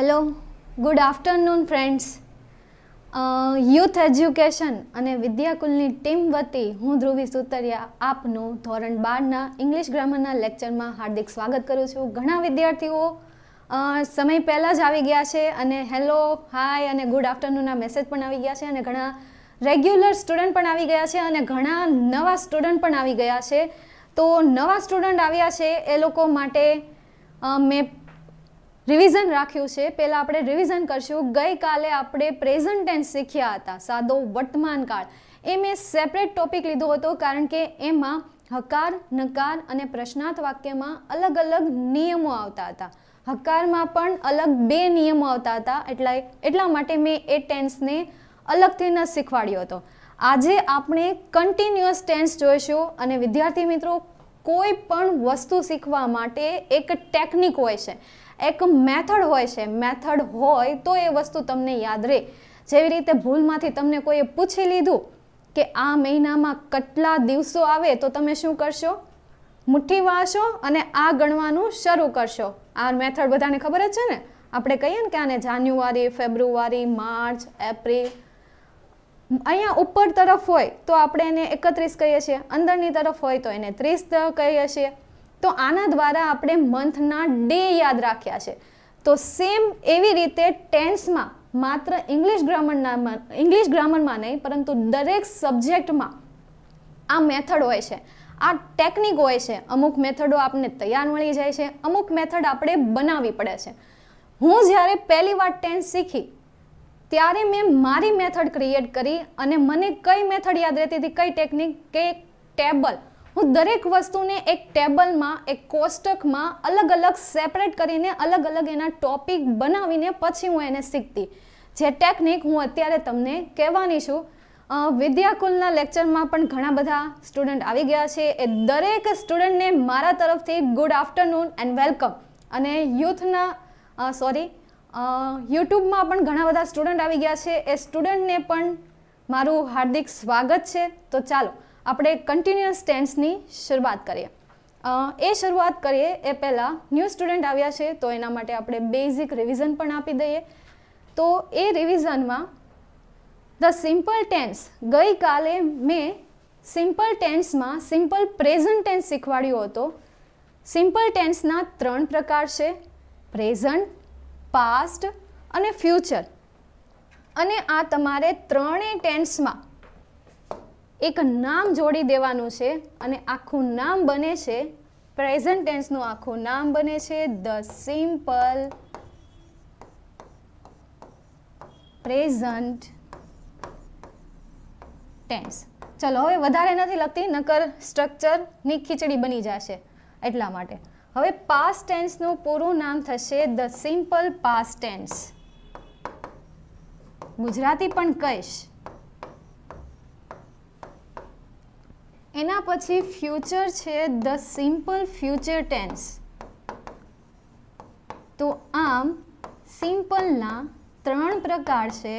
hello good afternoon friends youth education અને વિદ્યાકુલની team વતી હું ધ્રુવી સુતરિયા આપનું ધોરણ બારના ઇંગ્લિશ ગ્રામરના લેક્ચરમાં હાર્દિક સ્વાગત કરું છું ઘણા વિદ્યાર્થીઓ સમય પહેલાં જ આવી ગયા છે અને હેલો હાય અને ગુડ આફ્ટરનૂનના મેસેજ પણ આવી ગયા છે અને ઘણા રેગ્યુલર સ્ટુડન્ટ પણ આવી ગયા છે અને ઘણા નવા સ્ટુડન્ટ પણ આવી ગયા છે તો નવા સ્ટુડન્ટ આવ્યા છે એ લોકો માટે મેં રિવિઝન રાખ્યું છે પહેલાં આપણે રિવિઝન કરશું ગઈકાલે આપણે પ્રેઝન્ટ ટેન્સ શીખ્યા હતા સાદો વર્તમાનકાળ એ મેં સેપરેટ ટોપિક લીધો હતો કારણ કે એમાં હકાર નકાર અને પ્રશ્નાર્થ વાક્યમાં અલગ અલગ નિયમો આવતા હતા હકારમાં પણ અલગ બે નિયમો આવતા હતા એટલા એટલા માટે મેં એ ટેન્સને અલગથી ન શીખવાડ્યો હતો આજે આપણે કન્ટિન્યુઅસ ટેન્સ જોઈશું અને વિદ્યાર્થી મિત્રો કોઈ પણ વસ્તુ શીખવા માટે એક ટેકનિક હોય છે એક મેથડ હોય છે મેથડ હોય તો એ વસ્તુ તમને યાદ રહે જેવી રીતે ભૂલમાંથી તમને કોઈએ પૂછી લીધું કે આ મહિનામાં કેટલા દિવસો આવે તો તમે શું કરશો મુઠ્ઠી વાળશો અને આ ગણવાનું શરૂ કરશો આ મેથડ બધાને ખબર જ છે ને આપણે કહીએ ને કે આને જાન્યુઆરી ફેબ્રુઆરી માર્ચ એપ્રિલ અહીંયા ઉપર તરફ હોય તો આપણે એને એકત્રીસ કહીએ છીએ અંદરની તરફ હોય તો એને ત્રીસ કહીએ છીએ તો આના દ્વારા આપણે મંથના ડે યાદ રાખ્યા છે તો સેમ એવી રીતે ટેન્સમાં માત્ર ઇંગ્લિશ ગ્રામરના ઇંગ્લિશ ગ્રામરમાં નહીં પરંતુ દરેક સબ્જેક્ટમાં આ મેથડ હોય છે આ ટેકનિક હોય છે અમુક મેથડો આપણને તૈયાર મળી જાય છે અમુક મેથડ આપણે બનાવવી પડે છે હું જ્યારે પહેલી વાર ટેન્સ શીખી ત્યારે મેં મારી મેથડ ક્રિએટ કરી અને મને કઈ મેથડ યાદ રહેતી હતી કઈ ટેકનિક કે ટેબલ હું દરેક વસ્તુને એક ટેબલમાં એક કોષ્ટકમાં અલગ અલગ સેપરેટ કરીને અલગ અલગ એના ટોપિક બનાવીને પછી હું એને શીખતી જે ટેકનિક હું અત્યારે તમને કહેવાની છું વિદ્યાકુલના લેક્ચરમાં પણ ઘણા બધા સ્ટુડન્ટ આવી ગયા છે એ દરેક સ્ટુડન્ટને મારા તરફથી ગુડ આફ્ટરનૂન એન્ડ વેલકમ અને યુથના સોરી યુટ્યુબમાં પણ ઘણા બધા સ્ટુડન્ટ આવી ગયા છે એ સ્ટુડન્ટને પણ મારું હાર્દિક સ્વાગત છે તો ચાલો આપણે કન્ટિન્યુઅસ ટેન્સની શરૂઆત કરીએ એ શરૂઆત કરીએ એ પહેલાં ન્યૂ સ્ટુડન્ટ આવ્યા છે તો એના માટે આપણે બેઝિક રિવિઝન પણ આપી દઈએ તો એ રિવિઝનમાં ધ સિમ્પલ ટેન્સ ગઈકાલે મેં સિમ્પલ ટેન્સમાં સિમ્પલ પ્રેઝન્ટ ટેન્સ શીખવાડ્યો હતો સિમ્પલ ટેન્સના ત્રણ પ્રકાર છે પ્રેઝન્ટ પાસ્ટ અને ફ્યુચર અને આ તમારે ત્રણેય ટેન્સમાં એક નામ જોડી દેવાનું છે અને આખું નામ બને છે પ્રેઝન્ટ ટેન્સનું આખું નામ બને છે ધ સિમ્પલ પ્રેઝન્ટ ટેન્સ ચલો હવે વધારે નથી લગતી નકર સ્ટ્રક્ચરની ખીચડી બની જશે એટલા માટે હવે પાસ્ટ ટેન્સનું પૂરું નામ થશે the simple past tense Gujarati પણ કહીશ એના પછી ફ્યુચર છે ધ સિમ્પલ ફ્યુચર ટેન્સ તો આમ સિમ્પલના ત્રણ પ્રકાર છે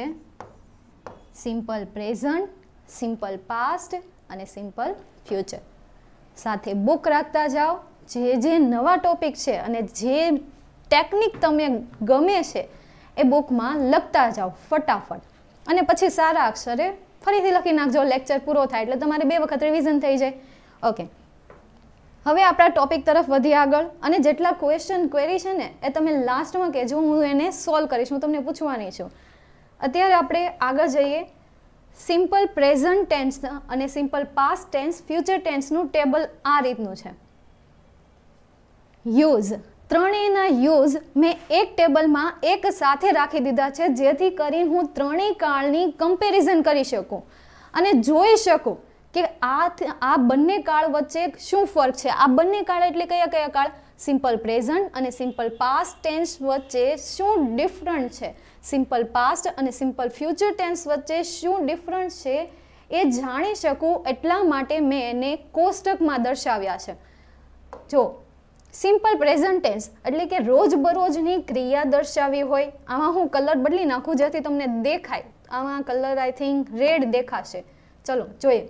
સિમ્પલ પ્રેઝન્ટ સિમ્પલ પાસ્ટ અને સિમ્પલ ફ્યુચર સાથે બુક રાખતા જાઓ જે જે નવા ટોપિક છે અને જે ટેકનિક તમે ગમે છે એ બુકમાં લખતા જાઓ ફટાફટ અને પછી સારા અક્ષરે ફરીથી લખી નાખજો લેક્ચર પૂરો થાય એટલે તમારે બે વખત રિવિઝન થઈ જાય ઓકે હવે આપણા ટોપિક તરફ વધીએ આગળ અને જેટલા ક્વેશ્ચન ક્વેરી છે ને એ તમે લાસ્ટમાં કહેજો હું એને સોલ્વ કરીશ હું તમને પૂછવાની છું અત્યારે આપણે આગળ જઈએ સિમ્પલ પ્રેઝન્ટ ટેન્સ અને સિમ્પલ પાસ્ટ ટેન્સ ફ્યુચર ટેન્સનું ટેબલ આ રીતનું છે યુઝ ત્રણેયના યુઝ મેં એક ટેબલમાં એક સાથે રાખી દીધા છે જેથી કરીને હું ત્રણેય કાળની કમ્પેરિઝન કરી શકું અને જોઈ શકું કે આ આ બંને કાળ વચ્ચે શું ફર્ક છે આ બંને કાળ એટલે કયા કયા કાળ સિમ્પલ પ્રેઝન્ટ અને સિમ્પલ પાસ્ટ ટેન્સ વચ્ચે શું ડિફરન્ટ છે સિમ્પલ પાસ્ટ અને સિમ્પલ ફ્યુચર ટેન્સ વચ્ચે શું ડિફરન્ટ છે એ જાણી શકું એટલા માટે મેં એને કોષ્ટકમાં દર્શાવ્યા છે જો સિમ્પલ પ્રેઝન્ટ એટલે કે રોજબરોજની ક્રિયા દર્શાવી હોય આમાં હું કલર બદલી નાખું જેથી તમને દેખાય આમાં કલર આઈ થિંક રેડ દેખાશે ચલો જોઈએ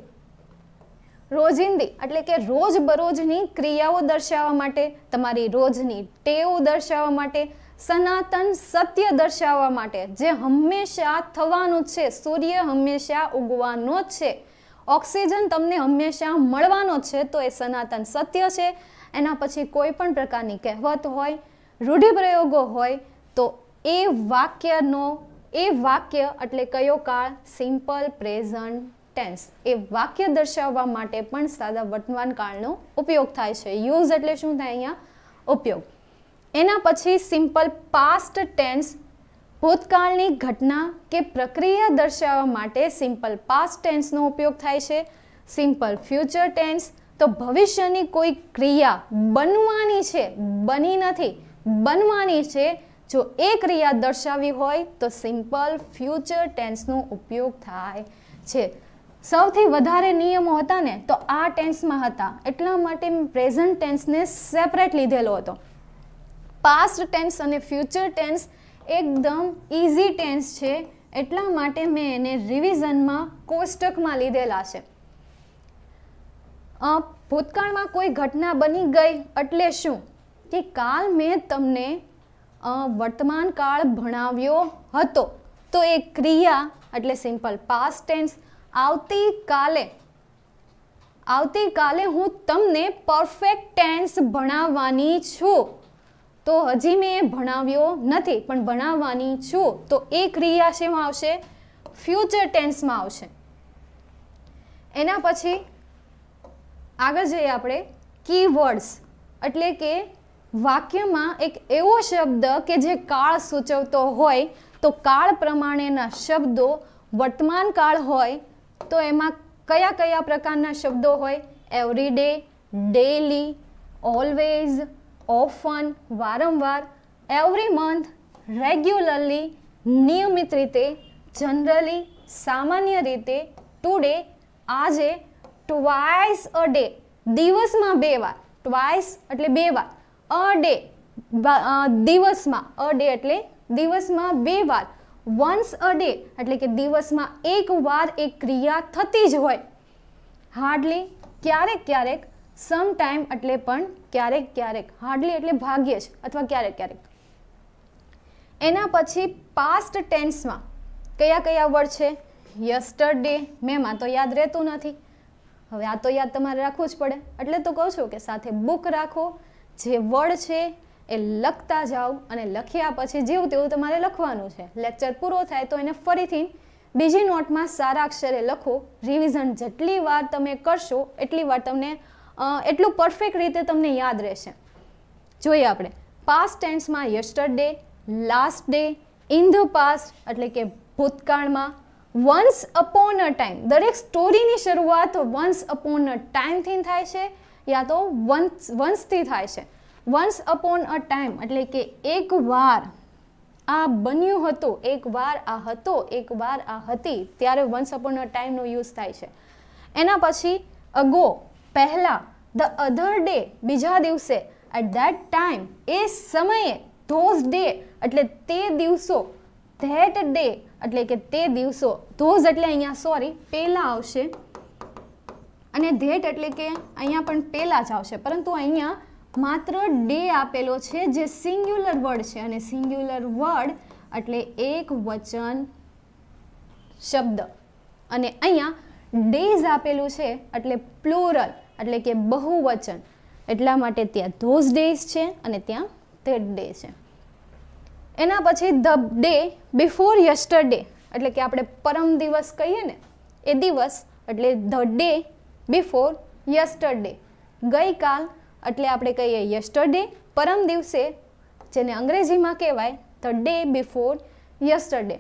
રોજિંદી એટલે કે રોજબરોજની ક્રિયાઓ દર્શાવવા માટે તમારી રોજની ટેવ દર્શાવવા માટે સનાતન સત્ય દર્શાવવા માટે જે હંમેશા થવાનું છે સૂર્ય હંમેશા ઉગવાનો છે ઓક્સિજન તમને હંમેશા મળવાનો છે તો એ સનાતન સત્ય છે એના પછી કોઈ પણ પ્રકારની કહેવત હોય રૂઢિપ્રયોગો હોય તો એ વાક્યનો એ વાક્ય એટલે કયો કાળ સિમ્પલ પ્રેઝન્ટ ટેન્સ એ વાક્ય દર્શાવવા માટે પણ સાદા વર્તમાન કાળનો ઉપયોગ થાય છે યુઝ એટલે શું થાય અહીંયા ઉપયોગ એના પછી સિમ્પલ પાસ્ટ ટેન્સ ભૂતકાળની ઘટના કે પ્રક્રિયા દર્શાવવા માટે સિમ્પલ પાસ્ટ ટેન્સનો ઉપયોગ થાય છે સિમ્પલ ફ્યુચર ટેન્સ તો ભવિષ્યની કોઈ ક્રિયા બનવાની છે બની નથી બનવાની છે જો એ ક્રિયા દર્શાવી હોય તો સિમ્પલ ફ્યુચર ટેન્સનો ઉપયોગ થાય છે સૌથી વધારે નિયમો હતા ને તો આ ટેન્સમાં હતા એટલા માટે મેં પ્રેઝન્ટ ટેન્સને સેપરેટ લીધેલો હતો પાસ્ટ ટેન્સ અને ફ્યુચર ટેન્સ એકદમ ઇઝી ટેન્સ છે એટલા માટે મેં એને રિવિઝનમાં કોષ્ટકમાં લીધેલા છે ભૂતકાળમાં કોઈ ઘટના બની ગઈ એટલે શું કે કાલ મેં તમને વર્તમાન કાળ ભણાવ્યો હતો તો એ ક્રિયા એટલે સિમ્પલ પાસ્ટ ટેન્સ આવતીકાલે આવતીકાલે હું તમને પરફેક્ટ ટેન્સ ભણાવવાની છું તો હજી મેં ભણાવ્યો નથી પણ ભણાવવાની છું તો એ ક્રિયા શેમાં આવશે ફ્યુચર ટેન્સમાં આવશે એના પછી આગળ જઈએ આપણે કીવર્ડ્સ એટલે કે વાક્યમાં એક એવો શબ્દ કે જે કાળ સૂચવતો હોય તો કાળ પ્રમાણેના શબ્દો વર્તમાન કાળ હોય તો એમાં કયા કયા પ્રકારના શબ્દો હોય એવરીડે ડેલી ઓલવેઝ ઓફન વારંવાર એવરી મંથ રેગ્યુલરલી નિયમિત રીતે જનરલી સામાન્ય રીતે ટુડે આજે ટ્વાઇસ અ ડે દિવસમાં બે વાર ટ્વાઇસ એટલે બે વાર અ ડે દિવસમાં અ ડે એટલે દિવસમાં બે વાર વન્સ અ ડે એટલે કે દિવસમાં એક વાર એ ક્રિયા થતી જ હોય હાર્ડલી ક્યારેક ક્યારેક સમ ટાઈમ એટલે પણ ક્યારેક ક્યારેક હાર્ડલી એટલે ભાગ્યે જ અથવા ક્યારેક ક્યારેક એના પછી પાસ્ટ ટેન્સમાં કયા કયા વર્ડ છે યસ્ટરડે મેમાં તો યાદ રહેતું નથી હવે આ તો યાદ તમારે રાખવું જ પડે એટલે તો કહું છું કે સાથે બુક રાખો જે વર્ડ છે એ લખતા જાઓ અને લખ્યા પછી જેવું તેવું તમારે લખવાનું છે લેક્ચર પૂરો થાય તો એને ફરીથી બીજી નોટમાં સારા અક્ષરે લખો રિવિઝન જેટલી વાર તમે કરશો એટલી વાર તમને એટલું પરફેક્ટ રીતે તમને યાદ રહેશે જોઈએ આપણે પાસ્ટ ટેન્સમાં yesterday last day in the past એટલે કે ભૂતકાળમાં વન્સ અપોન અ ટાઈમ દરેક સ્ટોરીની શરૂઆત વન્સ અપોન અ ટાઈમથી થાય છે યા તો વન્સ વન્સથી થાય છે વન્સ અપોન અ ટાઈમ એટલે કે એક વાર આ બન્યું હતું એક વાર આ હતો એક વાર આ હતી ત્યારે વન્સ અપોન અ ટાઈમનો યુઝ થાય છે એના પછી અગો પહેલાં ધ અધર ડે બીજા દિવસે એટ ધેટ ટાઈમ એ સમયે ધોઝ ડે એટલે તે દિવસો ધેટ ડે એટલે કે તે દિવસો ધોઝ એટલે અહીંયા સોરી પહેલાં આવશે અને ધેટ એટલે કે અહીંયા પણ પહેલાં જ આવશે પરંતુ અહીંયા માત્ર ડે આપેલો છે જે સિંગ્યુલર વર્ડ છે અને સિંગ્યુલર વર્ડ એટલે એક વચન શબ્દ અને અહીંયા ડેઝ આપેલું છે એટલે પ્લોરલ એટલે કે બહુવચન એટલા માટે ત્યાં ધોઝ ડેઝ છે અને ત્યાં ધેટ ડે છે એના પછી ધ ડે બિફોર યસ્ટરડે એટલે કે આપણે પરમ દિવસ કહીએ ને એ દિવસ એટલે ધ ડે બિફોર યસ્ટરડે ગઈકાલ એટલે આપણે કહીએ યસ્ટરડે પરમ દિવસે જેને અંગ્રેજીમાં કહેવાય ધ ડે બિફોર યસ્ટરડે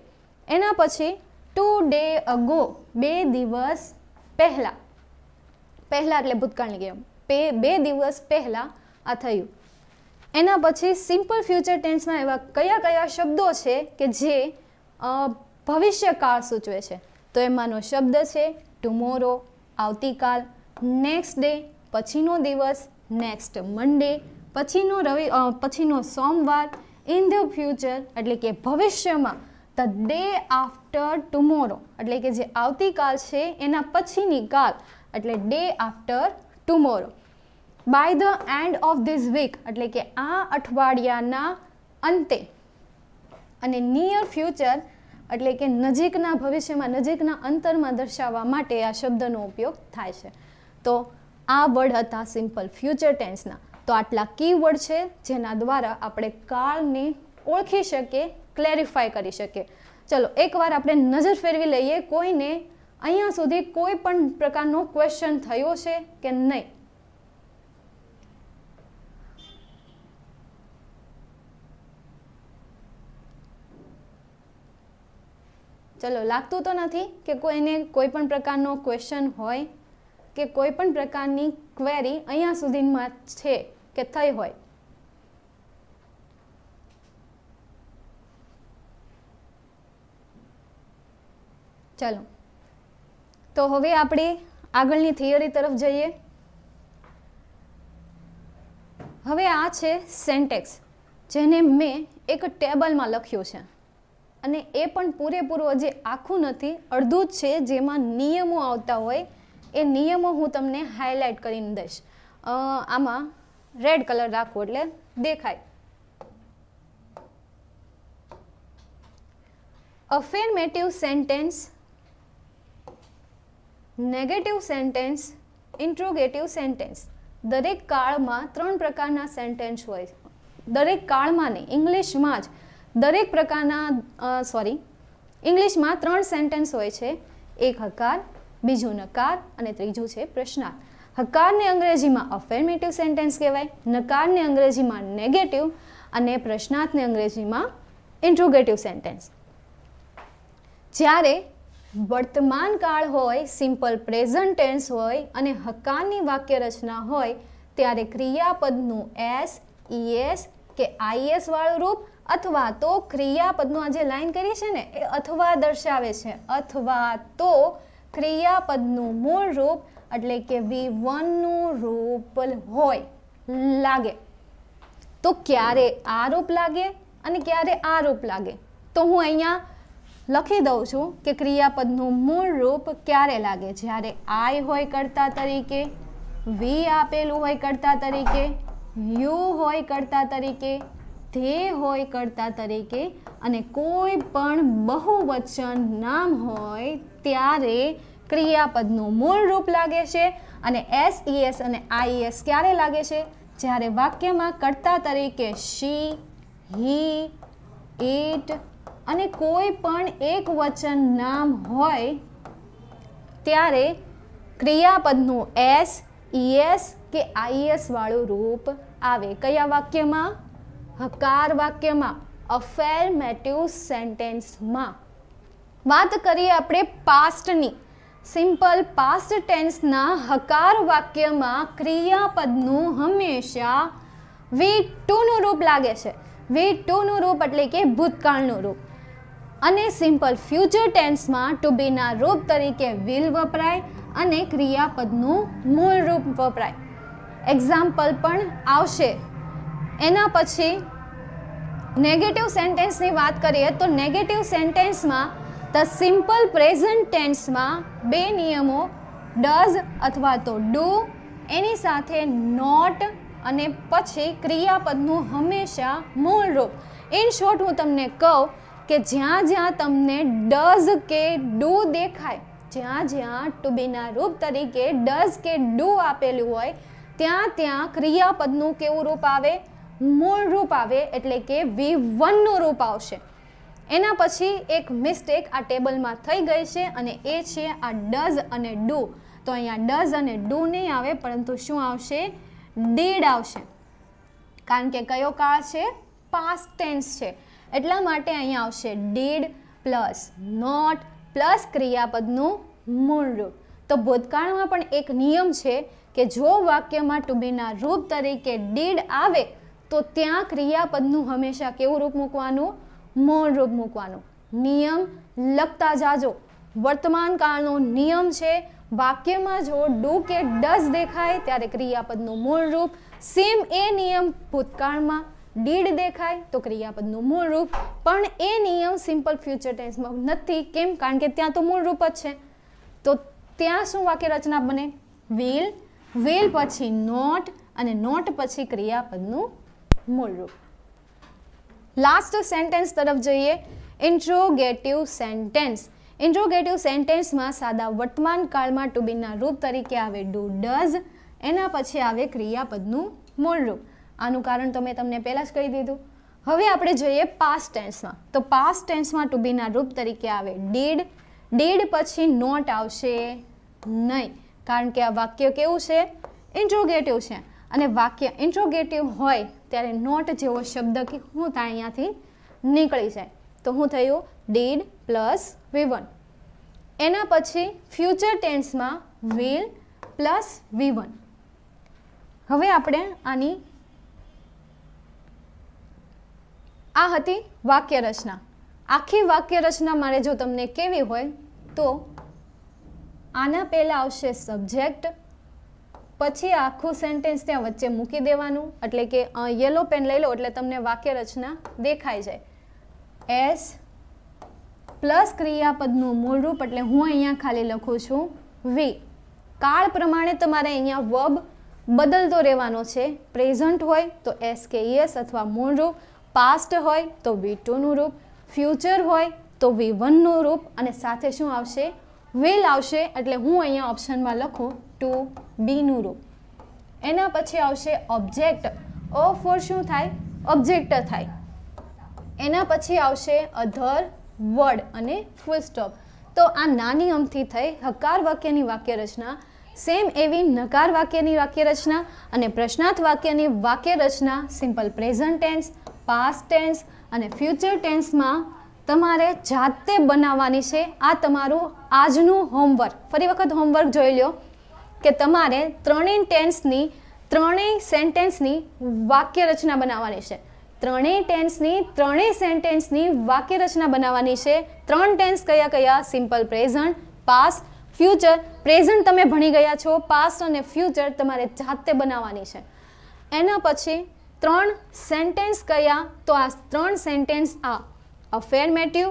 એના પછી ટુ ડે અગો બે દિવસ પહેલાં પહેલાં એટલે ભૂતકાળની ગેમ બે દિવસ પહેલાં આ થયું એના પછી સિમ્પલ ફ્યુચર ટેન્સમાં એવા કયા કયા શબ્દો છે કે જે ભવિષ્યકાળ સૂચવે છે તો એમાંનો શબ્દ છે ટુમોરો આવતીકાલ નેક્સ્ટ ડે પછીનો દિવસ નેક્સ્ટ મંડે પછીનો રવિ પછીનો સોમવાર ઇન ધ ફ્યુચર એટલે કે ભવિષ્યમાં ધ ડે આફ્ટર ટુમોરો એટલે કે જે આવતીકાલ છે એના પછીની કાલ એટલે day after tomorrow by the end of this week એટલે કે આ અઠવાડિયાના અંતે અને નિયર ફ્યુચર એટલે કે નજીકના ભવિષ્યમાં નજીકના અંતરમાં દર્શાવવા માટે આ શબ્દનો ઉપયોગ થાય છે તો આ વર્ડ હતા સિમ્પલ ફ્યુચર ટેન્સના તો આટલા કી વર્ડ છે જેના દ્વારા આપણે કાળને ઓળખી શકીએ ક્લેરિફાય કરી શકીએ ચલો એકવાર આપણે નજર ફેરવી લઈએ કોઈને અહીંયા સુધી કોઈ પણ પ્રકારનો ક્વેશ્ચન થયો છે કે નહીં ચલો લાગતું તો નથી કે કોઈને કોઈ પણ પ્રકારનો ક્વેશ્ચન હોય કે કોઈ પણ પ્રકારની ક્વેરી અહીંયા સુધીમાં છે કે થઈ હોય ચલો તો હવે આપણે આગળની થિયરી તરફ જઈએ હવે આ છે સેન્ટેક્સ જેને મેં એક ટેબલમાં લખ્યું છે અને એ પણ પૂરેપૂરું જે આખું નથી અડધું જ છે જેમાં નિયમો આવતા હોય એ નિયમો હું તમને હાઇલાઇટ કરીને દઈશ આમાં રેડ કલર રાખવો એટલે દેખાય affirmative sentence negative sentence interrogative sentence દરેક કાળમાં ત્રણ પ્રકારના સેન્ટેન્સ હોય દરેક કાળમાં નહીં ઇંગ્લિશમાં જ દરેક પ્રકારના સોરી ઇંગ્લિશમાં ત્રણ સેન્ટેન્સ હોય છે એક હકાર બીજું નકાર અને ત્રીજું છે પ્રશ્નાર્થ હકારને અંગ્રેજીમાં અફેર્મેટિવ સેન્ટેન્સ કહેવાય નકારને અંગ્રેજીમાં નેગેટિવ અને પ્રશ્નાર્થને અંગ્રેજીમાં ઇન્ટ્રોગેટિવ સેન્ટેન્સ જ્યારે વર્તમાન કાળ હોય સિમ્પલ પ્રેઝન્ટ ટેન્સ હોય અને હકારની વાક્ય રચના હોય ત્યારે ક્રિયાપદનું એસ ઈએસ e કે આઈએસ વાળું રૂપ અથવા તો ક્રિયાપદનું આ જે લાઈન કરી છે ને એ અથવા દર્શાવે છે અથવા તો ક્રિયાપદનું મૂળ રૂપ એટલે કે વી વનનું રૂપ હોય લાગે તો ક્યારે આ રૂપ લાગે અને ક્યારે આ રૂપ લાગે તો હું અહીંયા લખી દઉં છું કે ક્રિયાપદનું મૂળ રૂપ ક્યારે લાગે જ્યારે આઈ હોય કરતા તરીકે વી આપેલું હોય કરતા તરીકે યુ હોય કરતા તરીકે ધ્યેય હોય કરતા તરીકે અને કોઈ પણ બહુવચન નામ હોય ત્યારે ક્રિયાપદનું મૂળ રૂપ લાગે છે અને એસ ઈએસ e અને આઈએસ e ક્યારે લાગે છે જ્યારે વાક્યમાં કર્તા તરીકે શી હી ઇટ અને કોઈ પણ એક વચન નામ હોય ત્યારે ક્રિયાપદનું એસ ઈએસ e કે વાળું રૂપ આવે કયા વાક્યમાં હકાર વાક્યમાં અફેરમેટિવ સેન્ટેન્સમાં વાત કરીએ આપણે પાસ્ટની સિમ્પલ પાસ્ટ ટેન્સના હકાર વાક્યમાં ક્રિયાપદનું હંમેશા વી ટુનું રૂપ લાગે છે વી ટુનું રૂપ એટલે કે ભૂતકાળનું રૂપ અને સિમ્પલ ફ્યુચર ટેન્સમાં ટુ બીના રૂપ તરીકે વિલ વપરાય અને ક્રિયાપદનું મૂળ રૂપ વપરાય એક્ઝામ્પલ પણ આવશે એના પછી નેગેટિવ સેન્ટેન્સની વાત કરીએ તો નેગેટિવ સેન્ટેન્સમાં ધ સિમ્પલ પ્રેઝન્ટ ટેન્સમાં બે નિયમો ડઝ અથવા તો ડુ એની સાથે નોટ અને પછી ક્રિયાપદનું હંમેશા મૂળરૂપ ઇન શોર્ટ હું તમને કહું કે જ્યાં જ્યાં તમને ડઝ કે ડુ દેખાય જ્યાં જ્યાં ટુ બીના રૂપ તરીકે ડઝ કે ડુ આપેલું હોય ત્યાં ત્યાં ક્રિયાપદનું કેવું રૂપ આવે મૂળ રૂપ આવે એટલે કે વી વનનું રૂપ આવશે એના પછી એક મિસ્ટેક આ ટેબલમાં થઈ ગઈ છે અને એ છે આ ડઝ અને ડુ તો અહીંયા ડઝ અને ડુ નહીં આવે પરંતુ શું આવશે ડીડ આવશે કારણ કે કયો કાળ છે પાસ્ટ ટેન્સ છે એટલા માટે અહીંયા આવશે ડીડ પ્લસ નોટ પ્લસ ક્રિયાપદનું મૂળ રૂપ તો ભૂતકાળમાં પણ એક નિયમ છે કે જો વાક્યમાં ટુબીના રૂપ તરીકે ડીડ આવે તો ત્યાં ક્રિયાપદનું હંમેશા કેવું રૂપ મૂકવાનું મૌન રૂપ મૂકવાનું નિયમ લખતા જાજો વર્તમાન કાળનો નિયમ છે વાક્યમાં જો ડુ કે ડસ દેખાય ત્યારે ક્રિયાપદનું મૂળ રૂપ સેમ એ નિયમ ભૂતકાળમાં ડીડ દેખાય તો ક્રિયાપદનું મૂળ રૂપ પણ એ નિયમ સિમ્પલ ફ્યુચર ટેન્સમાં નથી કેમ કારણ કે ત્યાં તો મૂળ રૂપ જ છે તો ત્યાં શું વાક્ય રચના બને વિલ વિલ પછી નોટ અને નોટ પછી ક્રિયાપદનું મૂળરૂપ લાસ્ટ સેન્ટેન્સ તરફ જઈએ ઇન્ટ્રોગેટિવ સેન્ટેન્સ ઇન્ટ્રોગેટિવ સેન્ટેન્સમાં સાદા વર્તમાન કાળમાં ટુ રૂપ તરીકે આવે ડુ ડઝ એના પછી આવે ક્રિયાપદનું મૂળરૂપ આનું કારણ તો મેં તમને પહેલાં જ કહી દીધું હવે આપણે જોઈએ પાસ્ટ ટેન્સમાં તો પાસ્ટ ટેન્સમાં ટુ રૂપ તરીકે આવે ડીડ ડીડ પછી નોટ આવશે નહીં કારણ કે આ વાક્ય કેવું છે ઇન્ટ્રોગેટિવ છે અને વાક્ય ઇન્ટ્રોગેટિવ હોય ત્યારે નોટ જેવો શબ્દ કે હું ત્યાં અહીંયાથી નીકળી જાય તો હું થયું ડીડ પ્લસ વિવન એના પછી ફ્યુચર ટેન્સમાં વિલ પ્લસ વિવન હવે આપણે આની આ હતી વાક્ય રચના આખી વાક્ય રચના મારે જો તમને કેવી હોય તો આના પહેલાં આવશે સબ્જેક્ટ પછી આખું સેન્ટેન્સ ત્યાં વચ્ચે મૂકી દેવાનું એટલે કે યલો પેન લઈ લો એટલે તમને વાક્ય રચના દેખાઈ જાય એસ પ્લસ ક્રિયાપદનું મૂળરૂપ એટલે હું અહીંયા ખાલી લખું છું વી કાળ પ્રમાણે તમારે અહીંયા વબ બદલતો રહેવાનો છે પ્રેઝન્ટ હોય તો એસ કે એસ અથવા મૂળરૂપ પાસ્ટ હોય તો વી ટુનું રૂપ ફ્યુચર હોય તો વી વનનું રૂપ અને સાથે શું આવશે વિલ આવશે એટલે હું અહીંયા ઓપ્શનમાં લખું ટુ બીનું રૂપ એના પછી આવશે ઓબ્જેક્ટ અ ફોર શું થાય ઓબ્જેક્ટ થાય એના પછી આવશે અધર વર્ડ અને ફૂલ સ્ટોપ તો આ નાની અમથી થઈ હકાર વાક્યની વાક્ય રચના સેમ એવી નકાર વાક્યની વાક્ય રચના અને પ્રશ્નાર્થ વાક્યની વાક્ય રચના simple present tense past tense અને ફ્યુચર ટેન્સમાં તમારે જાતે બનાવવાની છે આ તમારું આજનું હોમવર્ક ફરી વખત હોમવર્ક જોઈ લો કે તમારે ત્રણેય ટેન્સની ત્રણેય સેન્ટેન્સની વાક્ય રચના બનાવવાની છે ત્રણેય ટેન્સની ત્રણેય સેન્ટેન્સની વાક્ય રચના બનાવવાની છે ત્રણ ટેન્સ કયા કયા simple present past future present તમે ભણી ગયા છો પાસ અને ફ્યુચર તમારે જાતે બનાવવાની છે એના પછી ત્રણ સેન્ટેન્સ કયા તો આ ત્રણ સેન્ટેન્સ આ અફેરમેટિવ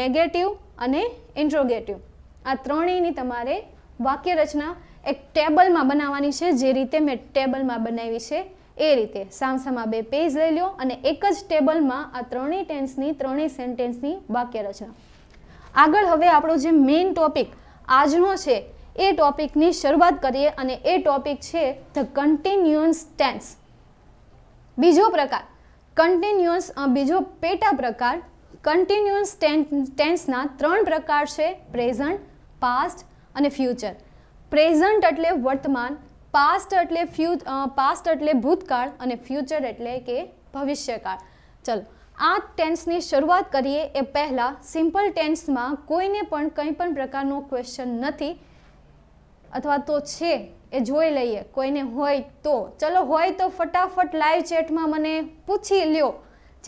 નેગેટિવ અને ઇન્ટ્રોગેટિવ આ ત્રણેયની તમારે વાક્ય રચના એક ટેબલમાં બનાવવાની છે જે રીતે મેં ટેબલમાં બનાવી છે એ રીતે સામસામા બે પેજ લઈ લો અને એક જ ટેબલમાં આ ત્રણેય ટેન્સની ત્રણેય સેન્ટેન્સની વાક્ય રચના આગળ હવે આપણો જે મેઇન ટોપિક આજનો છે એ ટોપિકની શરૂઆત કરીએ અને એ ટોપિક છે ધ કન્ટિન્યુઅન્સ ટેન્સ બીજો પ્રકાર કન્ટિન્યુઅન્સ બીજો પેટા પ્રકાર કન્ટિન્યુઅન્સ ટેન્સના ત્રણ પ્રકાર છે પ્રેઝન્ટ પાસ્ટ અને ફ્યુચર પ્રેઝન્ટ એટલે વર્તમાન પાસ્ટ એટલે ફ્યુ પાસ્ટ એટલે ભૂતકાળ અને ફ્યુચર એટલે કે ભવિષ્યકાળ ચલો આ ટેન્સની શરૂઆત કરીએ એ પહેલાં સિમ્પલ ટેન્સમાં કોઈને પણ કંઈ પણ પ્રકારનો ક્વેશ્ચન નથી અથવા તો છે એ જોઈ લઈએ કોઈને હોય તો ચલો હોય તો ફટાફટ લાઈવ ચેટમાં મને પૂછી લ્યો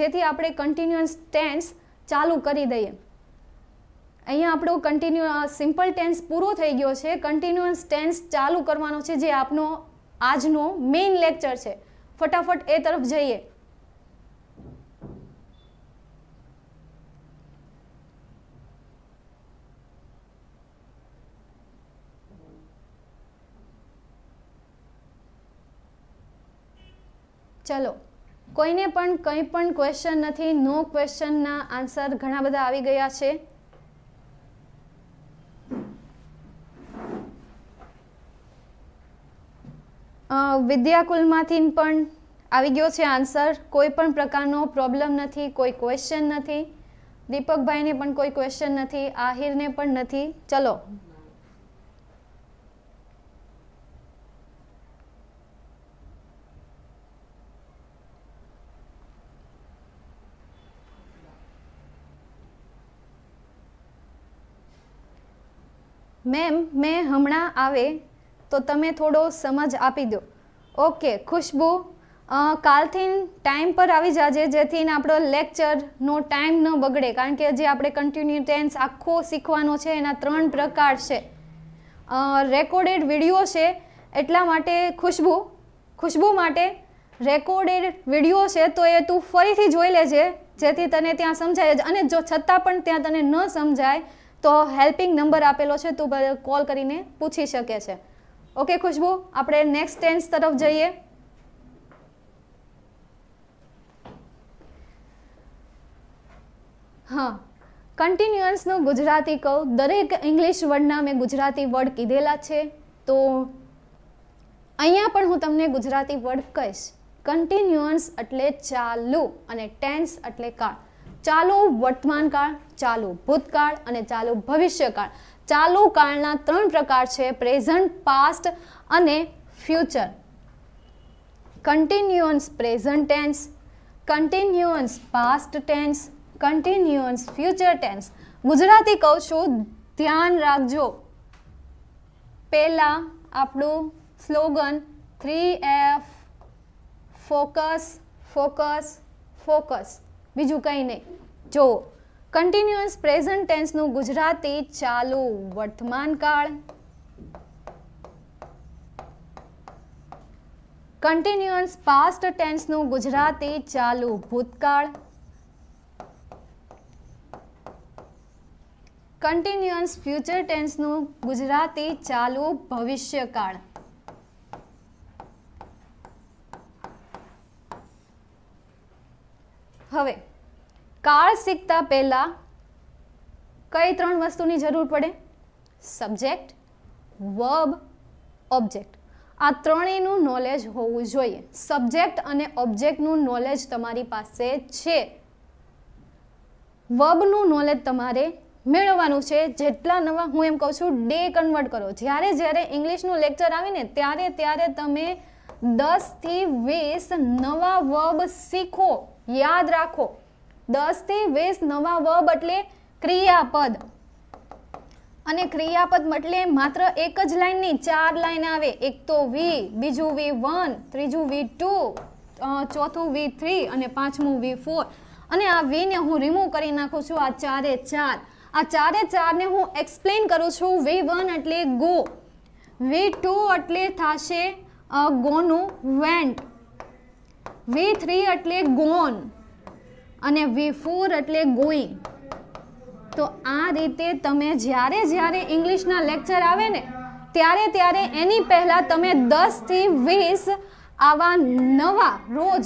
જેથી આપણે કન્ટિન્યુઅસ ટેન્સ ચાલુ કરી દઈએ અહીંયા આપણો કન્ટિન્યુ સિમ્પલ ટેન્સ પૂરો થઈ ગયો છે કન્ટિન્યુઅસ ટેન્સ ચાલુ કરવાનો છે જે આપનો આજનો મેઇન લેક્ચર છે ફટાફટ એ તરફ જઈએ ચલો કોઈને પણ કંઈ પણ ક્વેશ્ચન નથી નો ક્વેશ્ચનના આન્સર ઘણા બધા આવી ગયા છે વિદ્યાકુલમાંથી પણ આવી ગયો છે આન્સર કોઈ પણ પ્રકારનો પ્રોબ્લેમ નથી કોઈ ક્વેશ્ચન નથી દીપકભાઈને પણ કોઈ ક્વેશ્ચન નથી આહિરને પણ નથી ચલો મેમ મેં હમણાં આવે તો તમે થોડો સમજ આપી દો ઓકે ખુશ્બુ કાલથી ટાઈમ પર આવી જાજે જેથી આપણો લેક્ચરનો ટાઈમ ન બગડે કારણ કે જે આપણે કન્ટિન્યુ ટેન્સ આખો શીખવાનો છે એના ત્રણ પ્રકાર છે રેકોર્ડેડ વિડીયો છે એટલા માટે ખુશ્બુ ખુશ્બુ માટે રેકોર્ડેડ વિડીયો છે તો એ તું ફરીથી જોઈ લેજે જેથી તને ત્યાં સમજાય અને જો છતાં પણ ત્યાં તને ન સમજાય તો હેલ્પિંગ નંબર આપેલો છે તું કોલ કરીને પૂછી શકે છે ઓકે ખુશ્બુ આપણે નેક્સ્ટ ટેન્સ તરફ જઈએ હા કન્ટિન્યુઅન્સનું ગુજરાતી કહું દરેક ઇંગ્લિશ વર્ડના મેં ગુજરાતી વર્ડ કીધેલા છે તો અહીંયા પણ હું તમને ગુજરાતી વર્ડ કહીશ કન્ટિન્યુઅન્સ એટલે ચાલુ અને ટેન્સ એટલે કાળ ચાલુ વર્તમાનકાળ ચાલુ ભૂતકાળ અને ચાલુ ભવિષ્યકાળ ચાલુ કાળના ત્રણ પ્રકાર છે પ્રેઝન્ટ પાસ્ટ અને future continuous present tense continuous past tense continuous future tense Gujarati કહું છું ધ્યાન રાખજો પહેલાં આપણું slogan three F focus focus focus બીજું કંઈ નહીં જુઓ કન્ટિન્યુઅસ પ્રેઝન્ટ ટેન્સનું ગુજરાતી ચાલુ વર્તમાન કાળ કન્ટિન્યુઅસ પાસ્ટ ટેન્સનું ગુજરાતી ચાલુ ભૂતકાળ કન્ટિન્યુઅસ ફ્યુચર ટેન્સનું ગુજરાતી ચાલુ ભવિષ્યકાળ હવે કાળ શીખતા પહેલાં કઈ ત્રણ વસ્તુની જરૂર પડે સબ્જેક્ટ વર્બ ઓબ્જેક્ટ આ ત્રણેયનું નોલેજ હોવું જોઈએ સબ્જેક્ટ અને ઓબ્જેક્ટનું નોલેજ તમારી પાસે છે વર્બનું નોલેજ તમારે મેળવવાનું છે જેટલા નવા હું એમ કહું છું ડે કન્વર્ટ કરો જ્યારે જ્યારે ઇંગ્લિશનું લેક્ચર આવીને ત્યારે ત્યારે તમે દસથી વીસ નવા વર્બ શીખો યાદ રાખો દસથી વીસ નવા વર્બ એટલે ક્રિયાપદ અને ક્રિયાપદ એટલે માત્ર એક જ લાઇનની ચાર લાઈન આવે એક તો વી બીજું વી વન ત્રીજું વી ટુ ચોથું વી થ્રી અને પાંચમું વી ફોર અને આ વીને હું રિમૂવ કરી નાખું છું આ ચારે ચાર આ ચારે ચારને હું એક્સપ્લેન કરું છું વી વન એટલે ગો વી ટુ એટલે થશે ગોનું વેન્ટ વી થ્રી એટલે ગોન અને વી એટલે ગોઈંગ તો આ રીતે તમે જ્યારે જ્યારે ઇંગ્લિશના લેક્ચર આવે ને ત્યારે ત્યારે એની પહેલાં તમે દસથી વીસ આવા નવા રોજ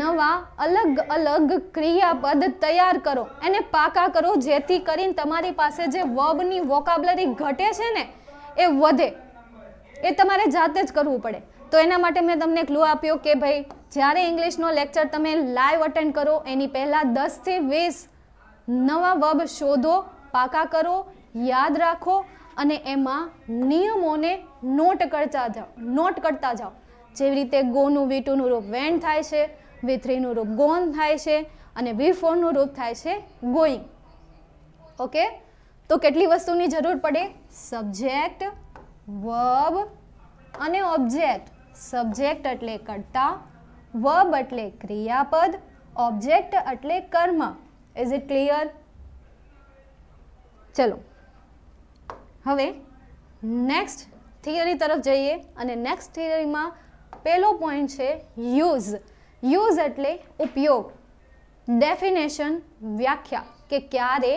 નવા અલગ અલગ ક્રિયાપદ તૈયાર કરો એને પાકા કરો જેથી કરીને તમારી પાસે જે વબની વોકાબલરી ઘટે છે ને એ વધે એ તમારે જાતે જ કરવું પડે તો એના માટે મેં તમને ક્લુ આપ્યો કે ભાઈ જ્યારે ઇંગ્લિશનો લેક્ચર તમે લાઈવ અટેન્ડ કરો એની પહેલાં દસથી વીસ નવા વબ શોધો પાકા કરો યાદ રાખો અને એમાં નિયમોને નોટ કરતા જાઓ નોટ કરતા જાઓ જેવી રીતે ગોનું વી ટુનું રૂપ વેન થાય છે વી થ્રીનું રૂપ ગોન થાય છે અને વી ફોરનું રૂપ થાય છે ગોઈંગ ઓકે તો કેટલી વસ્તુની જરૂર પડે સબ્જેક્ટ વબ અને ઓબ્જેક્ટ સબ્જેક્ટ એટલે કર્તા વર્બ એટલે ક્રિયાપદ ઓબ્જેક્ટ એટલે કર્મ ઇઝ ઇટ ક્લિયર ચલો હવે નેક્સ્ટ થિયરી તરફ જઈએ અને નેક્સ્ટ થિયરીમાં પહેલો પોઈન્ટ છે યુઝ યુઝ એટલે ઉપયોગ ડેફિનેશન વ્યાખ્યા કે ક્યારે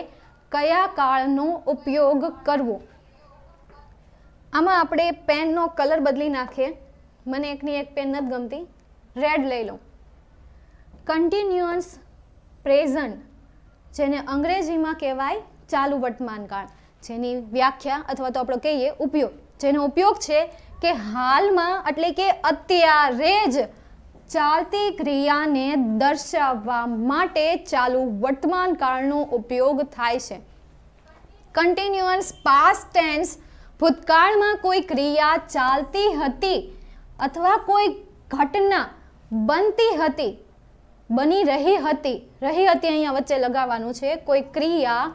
કયા કાળનો ઉપયોગ કરવો આમાં આપણે પેનનો કલર બદલી નાખીએ મને એકની એક પેન નથી ગમતી રેડ લઈ લઉં કન્ટિન્યુઅન્સ પ્રેઝન્ટ જેને અંગ્રેજીમાં કહેવાય ચાલુ વર્તમાનકાળ જેની વ્યાખ્યા અથવા તો આપણે કહીએ ઉપયોગ જેનો ઉપયોગ છે કે હાલમાં એટલે કે અત્યારે જ ચાલતી ક્રિયાને દર્શાવવા માટે ચાલુ વર્તમાન કાળનો ઉપયોગ થાય છે કન્ટિન્યુઅસ પાસ્ટ ટેન્સ ભૂતકાળમાં કોઈ ક્રિયા ચાલતી હતી અથવા કોઈ ઘટના બનતી હતી બની રહી હતી રહી હતી અહીંયા વચ્ચે લગાવવાનું છે કોઈ ક્રિયા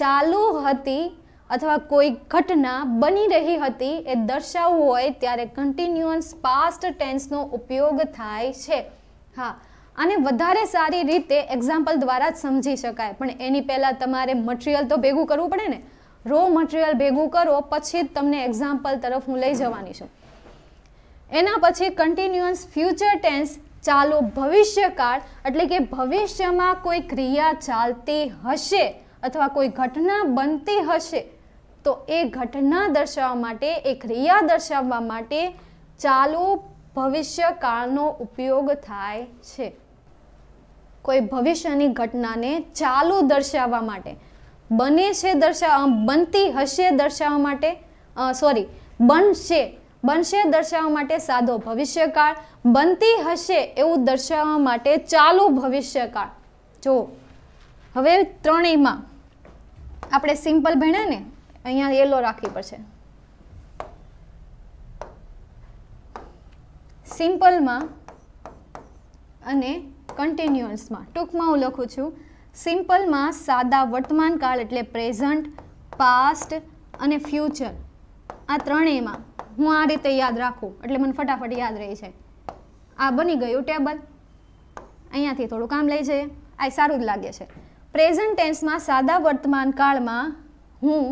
ચાલુ હતી અથવા કોઈ ઘટના બની રહી હતી એ દર્શાવવું હોય ત્યારે કન્ટિન્યુઅન્સ પાસ્ટ ટેન્સનો ઉપયોગ થાય છે હા આને વધારે સારી રીતે એક્ઝામ્પલ દ્વારા જ સમજી શકાય પણ એની પહેલાં તમારે મટીરિયલ તો ભેગું કરવું પડે ને રો મટીરિયલ ભેગું કરો પછી જ તમને એક્ઝામ્પલ તરફ હું લઈ જવાની છું એના પછી કન્ટિન્યુઅસ ફ્યુચર ટેન્સ ચાલુ ભવિષ્યકાળ એટલે કે ભવિષ્યમાં કોઈ ક્રિયા ચાલતી હશે અથવા કોઈ ઘટના બનતી હશે તો એ ઘટના દર્શાવવા માટે એ ક્રિયા દર્શાવવા માટે ચાલુ ભવિષ્યકાળનો ઉપયોગ થાય છે કોઈ ભવિષ્યની ઘટનાને ચાલુ દર્શાવવા માટે બને છે દર્શાવ બનતી હશે દર્શાવવા માટે સોરી બનશે બનશે દર્શાવવા માટે સાદો ભવિષ્યકાળ બનતી હશે એવું દર્શાવવા માટે ચાલુ ભવિષ્યકાળ જો હવે ત્રણેયમાં આપણે સિમ્પલ ભણ્યા ને અહીંયા યેલો રાખવી પડશે સિમ્પલમાં અને કન્ટિન્યુઅસમાં ટૂંકમાં હું લખું છું સિમ્પલમાં સાદા વર્તમાનકાળ એટલે પ્રેઝન્ટ પાસ્ટ અને ફ્યુચર આ ત્રણેયમાં હું આ રીતે યાદ રાખું એટલે મને ફટાફટ યાદ રહી છે આ બની ગયું ટેબલ અહીંયાથી થોડું કામ લઈ જઈએ આ સારું જ લાગે છે પ્રેઝન્ટ ટેન્સમાં સાદા વર્તમાન કાળમાં હું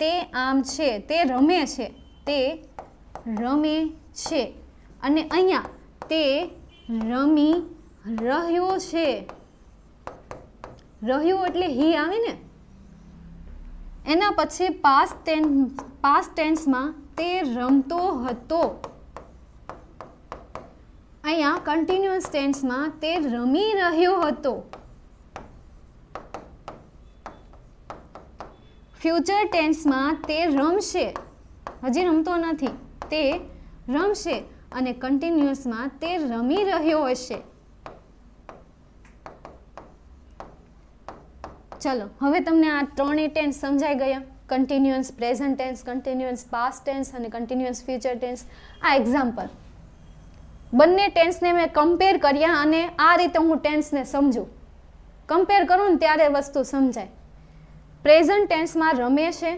તે આમ છે તે રમે છે તે રમે છે અને અહીંયા તે રમી રહ્યો છે રહ્યું એટલે હી આવે ને એના પછી પાસ્ટ ટેન્સ પાસ્ટ ટેન્સમાં તે રમતો હતો અહીંયા કન્ટિન્યુઅસ ટેન્સમાં તે રમી રહ્યો હતો ફ્યુચર ટેન્સમાં તે રમશે હજી રમતો નથી તે રમશે અને કન્ટિન્યુઅસમાં તે રમી રહ્યો હશે ચલો હવે તમને આ ત્રણેય ટેન્સ સમજાઈ ગયા continuous present tense continuous past tense અને કન્ટિન્યુઅન્સ ફ્યુચર ટેન્સ આ એક્ઝામ્પલ બંને ટેન્સને મેં કમ્પેર કર્યા અને આ રીતે હું ટેન્સને સમજું કમ્પેર કરું ને ત્યારે વસ્તુ સમજાય પ્રેઝન્ટ ટેન્સમાં રમે છે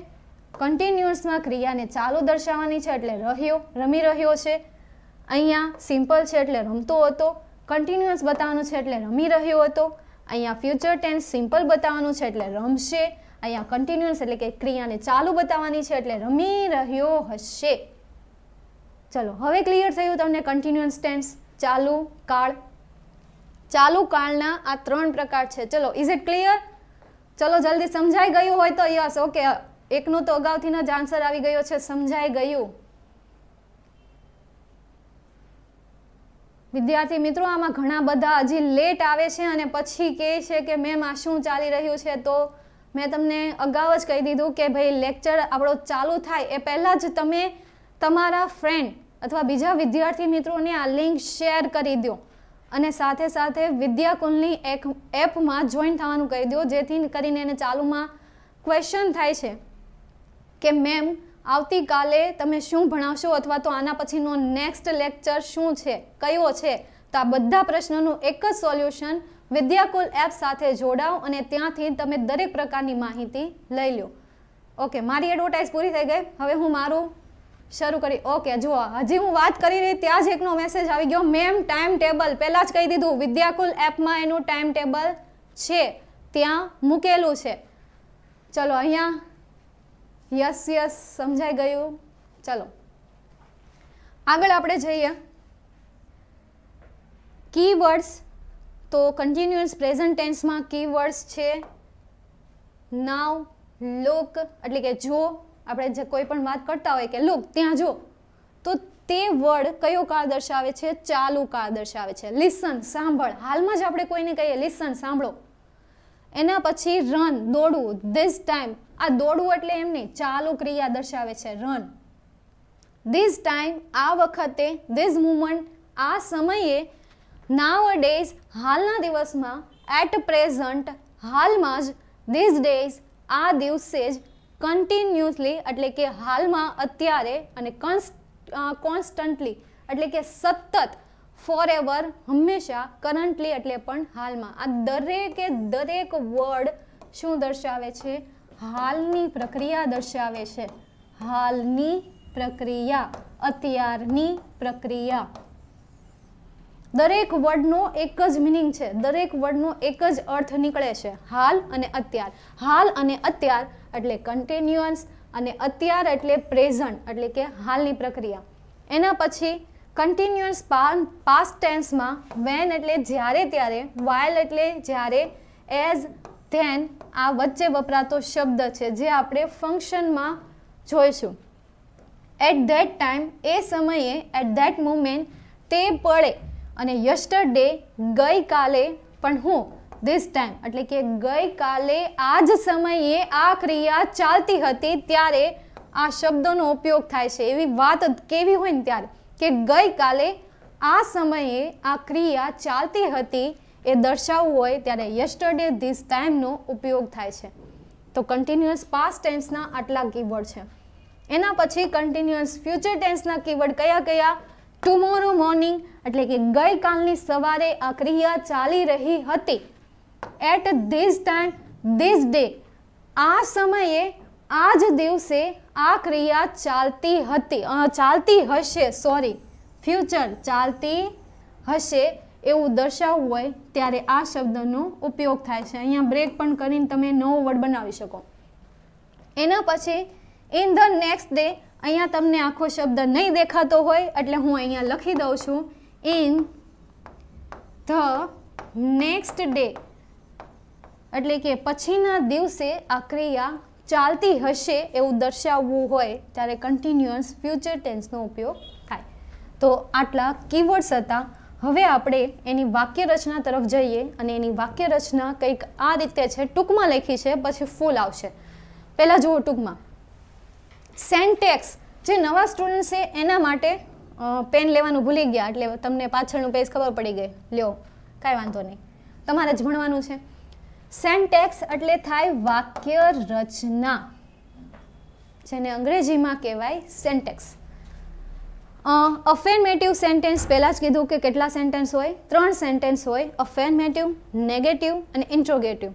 કન્ટિન્યુઅસમાં ક્રિયાને ચાલુ દર્શાવવાની છે એટલે રહ્યો રમી રહ્યો છે અહીંયા સિમ્પલ છે એટલે રમતો હતો કન્ટિન્યુઅસ બતાવવાનું છે એટલે રમી રહ્યો હતો અહીંયા ફ્યુચર ટેન્સ સિમ્પલ બતાવવાનું છે એટલે રમશે અહીંયા કન્ટિન્યુઅસ એટલે કે ક્રિયાને ચાલુ બતાવવાની છે એટલે રમી રહ્યો હશે ચલો હવે ક્લિયર થયું તમને કન્ટિન્યુઅસ ટેન્સ ચાલુ કાળ ચાલુ કાળના આ ત્રણ પ્રકાર છે ચલો ઇઝ ઇટ ક્લિયર ચલો જલ્દી સમજાઈ ગયું હોય તો યસ ઓકે એકનો તો અગાઉથીનો જ આન્સર આવી ગયો છે સમજાઈ ગયું વિદ્યાર્થી મિત્રો આમાં ઘણા બધા હજી લેટ આવે છે અને પછી કહે છે કે મેમ આ શું ચાલી રહ્યું છે તો મેં તમને અગાઉ જ કહી દીધું કે ભાઈ લેક્ચર આપણો ચાલુ થાય એ પહેલાં જ તમે તમારા ફ્રેન્ડ અથવા બીજા વિદ્યાર્થી મિત્રોને આ લિંક શેર કરી દો અને સાથે સાથે વિદ્યાકુલની એક એપમાં જોઈન થવાનું કહી દો જેથી કરીને એને ચાલુમાં ક્વેશ્ચન થાય છે કે મેમ આવતીકાલે તમે શું ભણાવશો અથવા તો આના પછીનો નેક્સ્ટ લેક્ચર શું છે કયો છે તો આ બધા પ્રશ્નોનું એક જ સોલ્યુશન વિદ્યાકુલ એપ સાથે જોડાઓ અને ત્યાંથી તમે દરેક પ્રકારની માહિતી લઈ લો ઓકે મારી એડવર્ટાઇઝ પૂરી થઈ ગઈ હવે હું મારું શરૂ કરી ઓકે જુઓ હજી હું વાત કરી રહી ત્યાં જ એકનો મેસેજ આવી ગયો મેમ ટાઈમ ટેબલ પહેલાં જ કહી દીધું વિદ્યાકુલ એપમાં એનું ટાઈમ ટેબલ છે ત્યાં મૂકેલું છે ચલો અહીંયા યસ યસ સમજાઈ ગયું ચલો આગળ આપણે જઈએ કીવર્ડ્સ તો કન્ટિન્યુઅસ પ્રેઝન્ટ ટેન્સમાં કીવર્ડ્સ છે નાવ લોક એટલે કે જો આપણે જે કોઈ પણ વાત કરતા હોય કે લોક ત્યાં જો તો તે વર્ડ કયો કાળ દર્શાવે છે ચાલુ કાળ દર્શાવે છે લિસન સાંભળ હાલમાં જ આપણે કોઈને કહીએ લિસન સાંભળો એના પછી રન દોડવું ધીસ ટાઈમ આ દોડવું એટલે એમ નહીં ચાલુ ક્રિયા દર્શાવે છે રન ધીસ ટાઈમ આ વખતે ધીસ મુમેન્ટ આ સમયે નાવ ડેઝ હાલના દિવસમાં એટ પ્રેઝન્ટ હાલમાં જ ધીસ ડેઝ આ દિવસે જ કન્ટિન્યુઅસલી એટલે કે હાલમાં અત્યારે અને કોન્સ્ટન્ટલી એટલે કે સતત ફોર એવર હંમેશા કરન્ટલી એટલે પણ હાલમાં આ દરેકે દરેક વર્ડ શું દર્શાવે છે હાલની પ્રક્રિયા દર્શાવે છે હાલની પ્રક્રિયા અત્યારની પ્રક્રિયા દરેક વર્ડનો એક જ મિનિંગ છે દરેક વર્ડનો એક જ અર્થ નીકળે છે હાલ અને અત્યાર હાલ અને અત્યાર એટલે કન્ટિન્યુઅન્સ અને અત્યાર એટલે પ્રેઝન્ટ એટલે કે હાલની પ્રક્રિયા એના પછી કન્ટિન્યુઅસ પાસ્ટ ટેન્સમાં વેન એટલે જ્યારે ત્યારે વાયલ એટલે જ્યારે એઝ ધેન આ વચ્ચે વપરાતો શબ્દ છે જે આપણે ફંક્શનમાં જોઈશું એટ ધેટ ટાઈમ એ સમયે એટ ધેટ મોમેન્ટ તે પડે અને યસ્ટરડે ગઈકાલે પણ હું ધીસ ટાઈમ એટલે કે ગઈકાલે આ જ સમયે આ ક્રિયા ચાલતી હતી ત્યારે આ શબ્દોનો ઉપયોગ થાય છે એવી વાત કેવી હોય ને ત્યારે કે ગઈકાલે આ સમયે આ ક્રિયા ચાલતી હતી એ દર્શાવવું હોય ત્યારે યસ્ટરડે ધીસ ટાઈમનો ઉપયોગ થાય છે તો કન્ટિન્યુઅસ પાસ્ટ ટેન્સના આટલા કીવર્ડ છે એના પછી કન્ટિન્યુઅસ ફ્યુચર ટેન્સના કીવર્ડ કયા કયા ટુમોરો મોર્નિંગ એટલે કે ગઈકાલની સવારે આ ક્રિયા ચાલી રહી હતી at this time this day આ સમયે આ જ દિવસે આ ક્રિયા ચાલતી હતી ચાલતી હશે સોરી ફ્યુચર ચાલતી હશે એવું દર્શાવવું હોય ત્યારે આ શબ્દનો ઉપયોગ થાય છે અહીંયા બ્રેક પણ કરીને તમે નવો વર્ડ બનાવી શકો એના પછી ઇન ધ નેક્સ્ટ ડે અહીંયા તમને આખો શબ્દ નહીં દેખાતો હોય એટલે હું અહીંયા લખી દઉં છું ઇન ધ નેક્સ્ટ ડે એટલે કે પછીના દિવસે આ ક્રિયા ચાલતી હશે એવું દર્શાવવું હોય ત્યારે કન્ટિન્યુઅસ ફ્યુચર ટેન્સનો ઉપયોગ થાય તો આટલા કીવર્ડ્સ હતા હવે આપણે એની વાક્ય રચના તરફ જઈએ અને એની વાક્ય રચના કંઈક આ રીતે છે ટૂંકમાં લખી છે પછી ફૂલ આવશે પહેલાં જુઓ ટૂંકમાં સેન્ટેક્સ જે નવા સ્ટુડન્ટ છે એના માટે પેન લેવાનું ભૂલી ગયા એટલે તમને પાછળનું પેજ ખબર પડી ગઈ લ્યો કાંઈ વાંધો નહીં તમારે જ ભણવાનું છે સેન્ટેક્સ એટલે થાય વાક્ય રચના જેને અંગ્રેજીમાં કહેવાય સેન્ટેક્સ અફેમેટિવ સેન્ટેન્સ પહેલાં જ કીધું કે કેટલા સેન્ટેન્સ હોય ત્રણ સેન્ટેન્સ હોય અફેમેટિવ નેગેટિવ અને ઇન્ટ્રોગેટિવ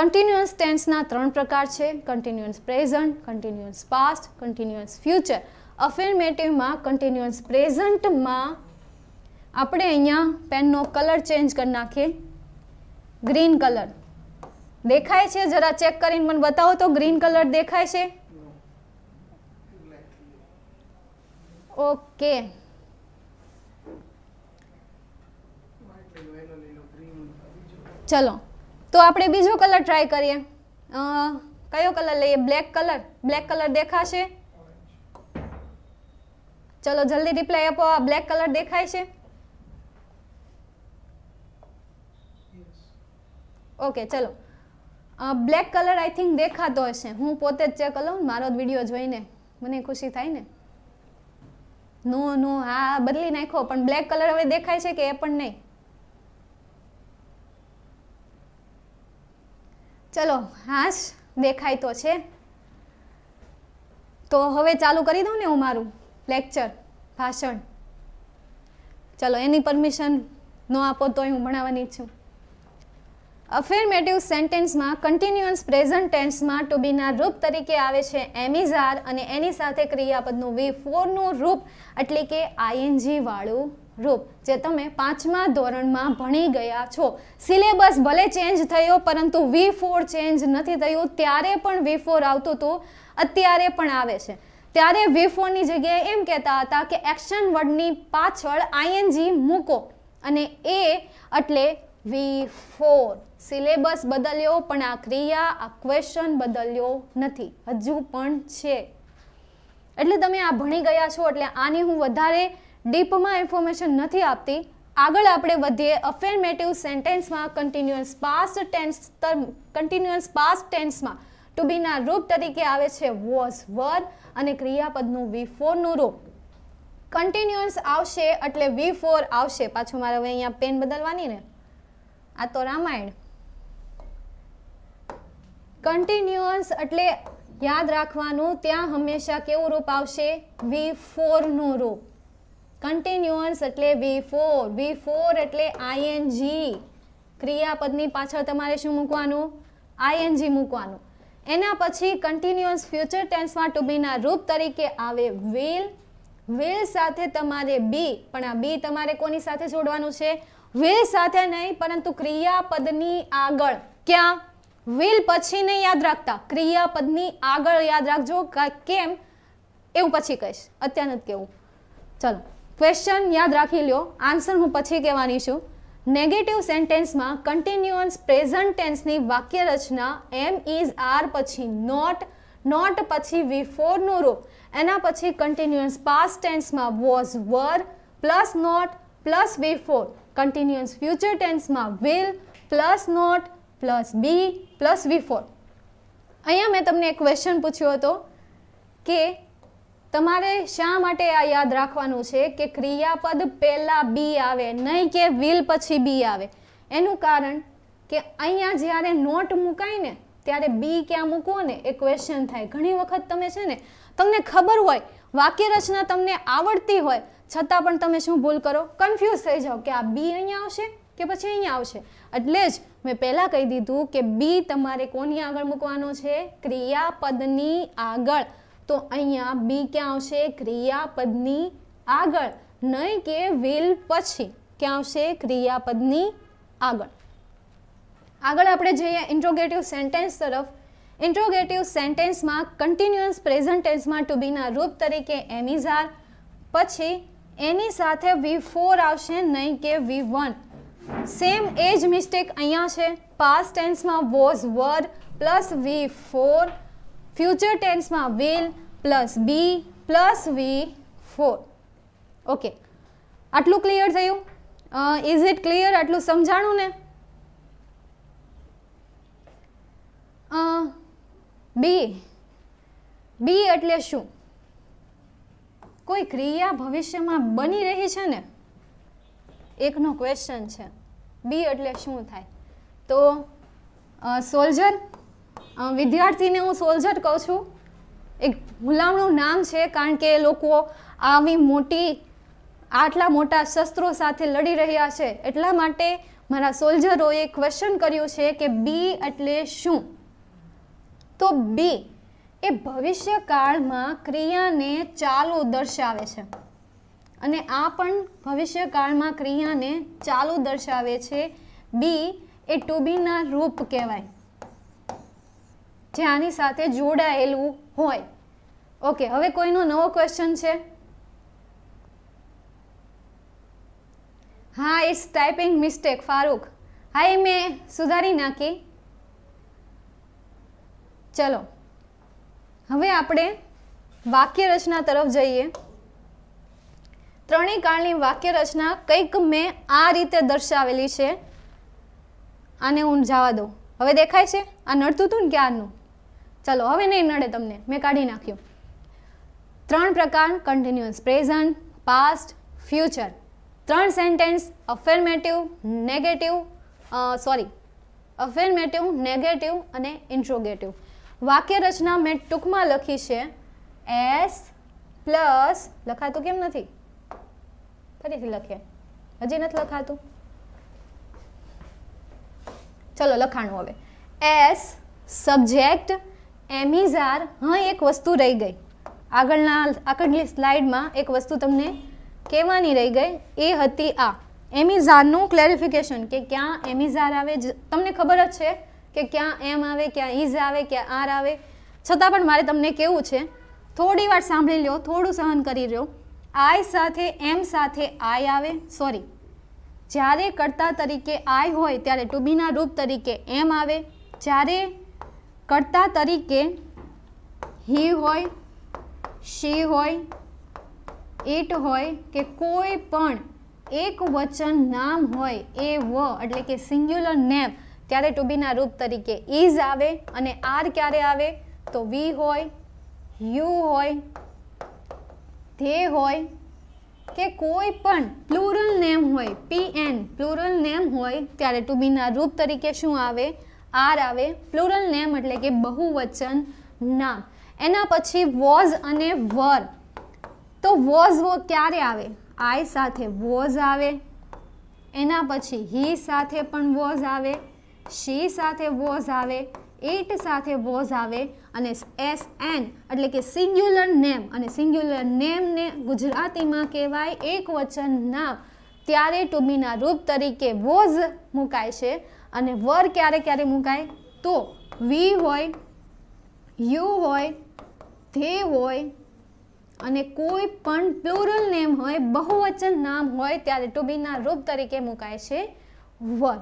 કન્ટિન્યુઅસ ટેન્સના ત્રણ પ્રકાર છે continuous present continuous past continuous future અફિર્મેટિવમાં કન્ટિન્યુઅસ પ્રેઝન્ટમાં આપણે અહીંયા પેનનો કલર ચેન્જ કરી નાખીએ ગ્રીન કલર દેખાય છે જરા ચેક કરીને મને બતાવો તો ગ્રીન કલર દેખાય છે ઓકે ચલો તો આપણે બીજો કલર ટ્રાય કરીએ કયો કલર લઈએ બ્લેક કલર બ્લેક કલર દેખાશે ચલો જલ્દી રિપ્લાય આપો આ બ્લેક કલર દેખાય છે ઓકે ચલો બ્લેક કલર આઈ થિંક દેખાતો હશે હું પોતે જ ચેક કરું મારો વિડીયો જોઈને મને ખુશી થાય ને નો નો હા બદલી નાખો પણ બ્લેક કલર હવે દેખાય છે કે એ પણ નહીં ચલો હાશ દેખાય તો છે તો હવે ચાલુ કરી દઉં ને હું મારું લેક્ચર ભાષણ ચલો એની પરમિશન ન આપો તોય હું ભણાવવાની છું અફેર્મેટિવ સેન્ટેન્સમાં કન્ટિન્યુઅસ પ્રેઝન્ટ ટેન્સમાં ટુબીના રૂપ તરીકે આવે છે એમિઝાર અને એની સાથે ક્રિયાપદનું વી ફોરનું રૂપ એટલે કે આઈએનજીવાળું રૂપ જે તમે પાંચમા ધોરણમાં ભણી ગયા છો સિલેબસ ભલે ચેન્જ થયો પરંતુ વી ફોર ચેન્જ નથી થયું ત્યારે પણ વી ફોર આવતું હતું અત્યારે પણ આવે છે ત્યારે વી જગ્યાએ એમ કહેતા હતા કે એક્શન વર્ડની પાછળ આઈએનજી મૂકો અને એ એટલે વી ફોર સિલેબસ બદલ્યો પણ આ ક્રિયા આ ક્વેશ્ચન બદલ્યો નથી હજુ પણ છે એટલે તમે આ ભણી ગયા છો એટલે આની હું વધારે ડીપમાં ઇન્ફોર્મેશન નથી આપતી આગળ આપણે વધીએ અફેર્મેટિવ સેન્ટેન્સમાં continuous past tense continuous past ટેન્સમાં ટુ બીના રૂપ તરીકે આવે છે વોઝ વર અને ક્રિયાપદનું વી ફોરનું રૂપ કન્ટિન્યુઅન્સ આવશે એટલે વી ફોર આવશે પાછું મારે હવે અહીંયા પેન બદલવાની ને આ તો રામાયણ કન્ટિન્યુઅન્સ એટલે યાદ રાખવાનું ત્યાં હંમેશા કેવું રૂપ આવશે વી ફોરનું રૂપ કન્ટિન્યુઅન્સ એટલે વી ફોર વી ફોર એટલે આઈએનજી ક્રિયાપદની પાછળ તમારે શું મૂકવાનું આઈએનજી મૂકવાનું એના પછી કન્ટિન્યુઅસ ફ્યુચર ટેન્સમાં ટુ બીના રૂપ તરીકે આવે વિલ વિલ સાથે તમારે બી પણ આ બી તમારે કોની સાથે જોડવાનું છે વિલ સાથે નહીં પરંતુ ક્રિયાપદની આગળ ક્યાં વિલ પછી નહીં યાદ રાખતા ક્રિયાપદની આગળ યાદ રાખજો કેમ એવું પછી કહીશ અત્યારે નથી કહેવું ચલો ક્વેશ્ચન યાદ રાખી લ્યો આન્સર હું પછી કહેવાની છું નેગેટિવ સેન્ટેન્સમાં કન્ટિન્યુઅન્સ પ્રેઝન્ટ ટેન્સની વાક્ય રચના એમ ઇઝ આર પછી નોટ નોટ પછી વી ફોરનો રૂપ એના પછી કન્ટિન્યુઅન્સ પાસ ટેન્સમાં was were plus not plus V four continuous future ટેન્સમાં will plus not plus be plus V four અહીંયા મેં તમને એક ક્વેશ્ચન પૂછ્યો હતો કે તમારે શા માટે આ યાદ રાખવાનું છે કે ક્રિયાપદ પહેલાં બી આવે નહીં કે વિલ પછી બી આવે એનું કારણ કે અહીંયા જ્યારે નોટ મુકાય ને ત્યારે બી ક્યાં મૂકવો ને એ ક્વેશ્ચન થાય ઘણી વખત તમે છે ને તમને ખબર હોય વાક્ય રચના તમને આવડતી હોય છતાં પણ તમે શું ભૂલ કરો કન્ફ્યુઝ થઈ જાઓ કે આ બી અહીંયા આવશે કે પછી અહીંયા આવશે એટલે જ મેં પહેલાં કહી દીધું કે બી તમારે કોની આગળ મૂકવાનો છે ક્રિયાપદની આગળ તો અહીંયા બી ક્યાં આવશે ક્રિયાપદની આગળ નહીં કે વિલ પછી ક્યાં આવશે ક્રિયાપદની આગળ આગળ આપણે જઈએ ઇન્ટ્રોગેટિવ સેન્ટેન્સ તરફ ઇન્ટ્રોગેટિવ સેન્ટેન્સમાં કન્ટિન્યુઅસ પ્રેઝન્ટેન્સમાં ટુ બીના રૂપ તરીકે એમિઝાર પછી એની સાથે વી ફોર આવશે નહીં કે વી વન સેમ એ જ મિસ્ટેક અહીંયા છે પાસ્ટ ટેન્સમાં was were plus V four future ટેન્સમાં will plus be plus V four okay આટલું ક્લિયર થયું ઇઝ ઇટ ક્લિયર આટલું સમજાણું ને બી બી એટલે શું કોઈ ક્રિયા ભવિષ્યમાં બની રહી છે ને એકનો ક્વેશ્ચન છે બી એટલે શું થાય તો સોલ્જર વિદ્યાર્થીને હું સોલ્જર કહું છું એક ભૂલામણું નામ છે કારણ કે લોકો આવી મોટી આટલા મોટા શસ્ત્રો સાથે લડી રહ્યા છે એટલા માટે મારા સોલ્જરોએ ક્વેશ્ચન કર્યું છે કે બી એટલે શું તો બી એ ભવિષ્યકાળમાં ક્રિયાને ચાલુ દર્શાવે છે અને આ પણ ભવિષ્યકાળમાં ક્રિયાને ચાલુ દર્શાવે છે બી એ ટુ બીના રૂપ કહેવાય જે આની સાથે જોડાયેલું હોય ઓકે હવે કોઈનો નવો ક્વેશ્ચન છે હા ઇટ્સ ટાઈપિંગ મિસ્ટેક ફારૂક હા એ મેં સુધારી નાખી ચલો હવે આપણે વાક્ય રચના તરફ જઈએ ત્રણેય કાળની વાક્ય રચના કંઈક મેં આ રીતે દર્શાવેલી છે આને હું જવા દઉં હવે દેખાય છે આ નડતું હતું ને ક્યારનું ચાલો હવે નહીં નડે તમને મેં કાઢી નાખ્યું ત્રણ પ્રકાર કન્ટિન્યુઅસ પ્રેઝન્ટ પાસ્ટ ફ્યુચર ત્રણ sentence affirmative negative sorry affirmative negative અને ઇન્ટ્રોગેટિવ વાક્ય રચના મેં ટૂંકમાં લખી છે એસ પ્લસ લખાતું કેમ નથી ફરીથી લખીએ હજી નથી લખાતું ચલો લખાણું હવે એસ સબ્જેક્ટ એમિઝાર હં એક વસ્તુ રહી ગઈ આગળના આગળની સ્લાઇડમાં એક વસ્તુ તમને કહેવાની રહી ગઈ એ હતી આ એમિઝારનું ક્લેરિફિકેશન કે ક્યાં એમિઝાર આવે તમને ખબર જ છે કે ક્યાં એમ આવે ક્યાં ઇઝ આવે ક્યાં આર આવે છતાં પણ મારે તમને કેવું છે થોડી વાર સાંભળી લો થોડું સહન કરી રહ્યો આઈ સાથે એમ સાથે આઈ આવે સોરી જ્યારે કર્તા તરીકે આઈ હોય ત્યારે ટુબીના રૂપ તરીકે એમ આવે જ્યારે કર્તા તરીકે હી હોય શી હોય ઇટ હોય કે કોઈ પણ એક વચન નામ હોય એ વ એટલે કે સિંગ્યુલર નેમ ત્યારે ટુ બીના રૂપ તરીકે ઇઝ આવે અને આર ક્યારે આવે તો વી હોય યુ હોય ધે હોય કે કોઈ પણ પ્લુરલ નેમ હોય પી એન પ્લુરલ નેમ હોય ત્યારે ટુ બીના રૂપ તરીકે શું આવે આર આવે ફ્લુરલ નેમ એટલે કે બહુવચન નામ એના પછી વોઝ અને વર તો વોઝ વો ક્યારે આવે આઈ સાથે વોઝ આવે એના પછી હી સાથે પણ વોઝ આવે શી સાથે વોઝ આવે એટ સાથે વોઝ આવે અને એસ એન એટલે કે સિંગ્યુલર નેમ અને સિંગ્યુલર નેમને ગુજરાતીમાં કહેવાય એક વચન નામ ત્યારે ટુ બીના રૂપ તરીકે વોઝ મુકાય છે અને વર ક્યારે ક્યારે મૂકાય તો વી હોય યુ હોય ધે હોય અને કોઈ પણ પ્લુરલ નેમ હોય બહુવચન નામ હોય ત્યારે ટુ બીના રૂપ તરીકે મૂકાય છે વર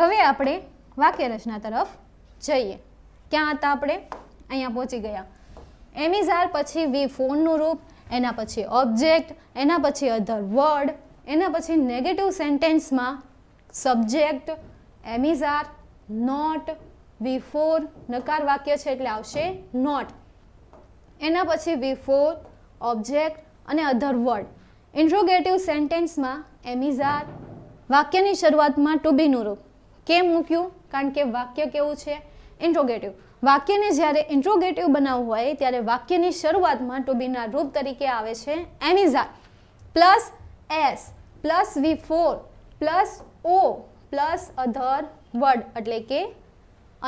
હવે આપણે વાક્ય રચના તરફ જઈએ ક્યાં હતા આપણે અહીંયા પહોંચી ગયા એમિઝાર પછી વી ફોનનું રૂપ એના પછી ઓબ્જેક્ટ એના પછી અધર વર્ડ એના પછી નેગેટિવ સેન્ટેન્સમાં subject am is are not V four નકાર વાક્ય છે એટલે આવશે નોટ એના પછી વી ફોર ઓબ્જેક્ટ અને અધર વર્ડ ઇન્ટ્રોગેટિવ સેન્ટેન્સમાં એમીઝ આર વાક્યની શરૂઆતમાં ટુ બીનું રૂપ કેમ મૂક્યું કારણ કે વાક્ય કેવું છે ઇન્ટ્રોગેટિવ વાક્યને જ્યારે ઇન્ટ્રોગેટિવ બનાવવું હોય ત્યારે વાક્યની શરૂઆતમાં ટુ બીના રૂપ તરીકે આવે છે am is are plus S plus V four plus O plus other word એટલે કે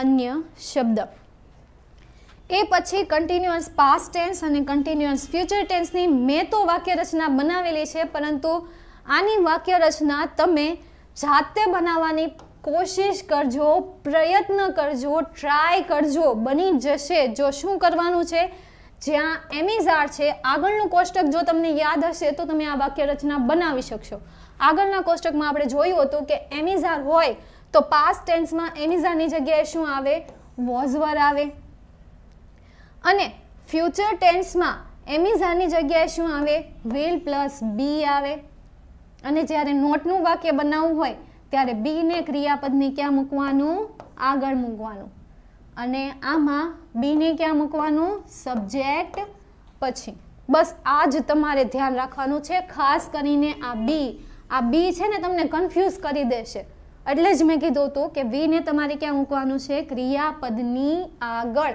અન્ય શબ્દ એ પછી કન્ટિન્યુઅસ પાસ્ટ ટેન્સ અને કન્ટિન્યુઅસ ફ્યુચર ટેન્સની મેં તો વાક્ય રચના બનાવેલી છે પરંતુ આની વાક્ય રચના તમે જાતે બનાવવાની કોશિશ કરજો પ્રયત્ન કરજો ટ્રાય કરજો બની જશે જો શું કરવાનું છે જ્યાં એમિઝાર છે આગળનું કોષ્ટક જો તમને યાદ હશે તો તમે આ વાક્ય રચના બનાવી શકશો આગળના કોષ્ટકમાં આપણે જોયું હતું કે એમિઝાર હોય તો પાસ્ટ ટેન્સમાં એમિઝારની જગ્યાએ શું આવે વોઝવર આવે અને ફ્યુચર ટેન્સમાં એમિઝારની જગ્યાએ શું આવે વિલ પ્લસ બી આવે અને જ્યારે નોટનું વાક્ય બનાવવું હોય ત્યારે બીને ક્રિયાપદને ક્યાં મૂકવાનું આગળ મૂકવાનું અને આમાં બીને ક્યાં મૂકવાનું સબ્જેક્ટ પછી બસ આ જ તમારે ધ્યાન રાખવાનું છે ખાસ કરીને આ બી આ બી છે ને તમને કન્ફ્યુઝ કરી દેશે એટલે જ મેં કીધું હતું કે વીને તમારે ક્યાં મૂકવાનું છે ક્રિયાપદની આગળ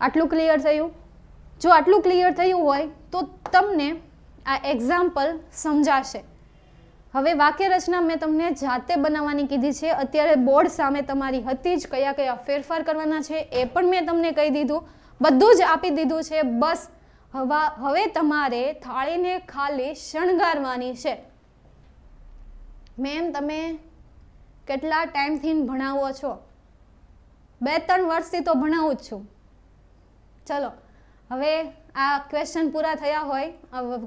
આટલું ક્લિયર થયું જો આટલું ક્લિયર થયું હોય તો તમને આ એક્ઝામ્પલ સમજાશે હવે વાક્ય રચના મેં તમને જાતે બનાવવાની કીધી છે અત્યારે બોર્ડ સામે તમારી હતી જ કયા કયા ફેરફાર કરવાના છે એ પણ મેં તમને કહી દીધું બધું જ આપી દીધું છે બસ હવા હવે તમારે થાળીને ખાલી શણગારવાની છે મેમ તમે કેટલા ટાઈમથી ભણાવો છો બે ત્રણ વર્ષથી તો ભણાવું જ છું ચલો હવે આ ક્વેશ્ચન પૂરા થયા હોય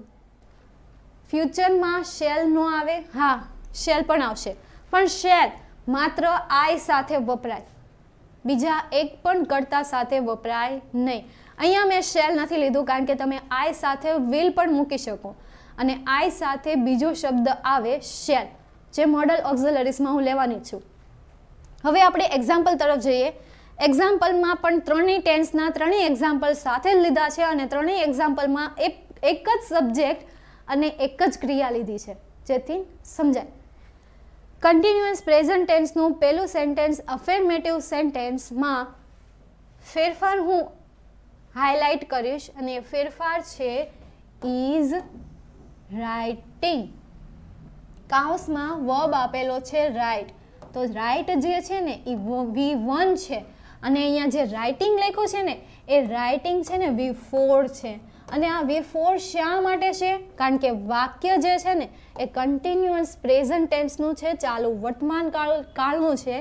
ફ્યુચરમાં શેલ નો આવે હા શેલ પણ આવશે પણ શેલ માત્ર આય સાથે વપરાય બીજા એક પણ કરતા સાથે વપરાય નહીં અહીંયા મેં શેલ નથી લીધું કારણ કે તમે આય સાથે વિલ પણ મૂકી શકો અને આય સાથે બીજો શબ્દ આવે શેલ જે મોડલ ઓક્ઝલરીઝમાં હું લેવાની છું હવે આપણે એક્ઝામ્પલ તરફ જઈએ એક્ઝામ્પલમાં પણ ત્રણેય ટેન્સના ત્રણેય એક્ઝામ્પલ સાથે જ લીધા છે અને ત્રણેય એક્ઝામ્પલમાં એક એક જ સબ્જેક્ટ અને એક જ ક્રિયા લીધી છે જેથી સમજાય કન્ટિન્યુઅસ પ્રેઝન્ટ ટેન્સનું પહેલું સેન્ટેન્સ અફેર્મેટિવ સેન્ટેન્સમાં ફેરફાર હું હાઈલાઇટ કરીશ અને ફેરફાર છે ઇઝ રાઇટિંગ કાઉસમાં વબ આપેલો છે રાઇટ તો રાઇટ જે છે ને એ વી વન છે અને અહીંયા જે રાઇટિંગ લખ્યું છે ને એ રાઇટિંગ છે ને વી ફોર છે અને આ વી ફોર શા માટે છે કારણ કે વાક્ય જે છે ને એ કન્ટિન્યુઅસ પ્રેઝન્ટ ટેન્સનું છે ચાલુ વર્તમાન કાળ કાળનું છે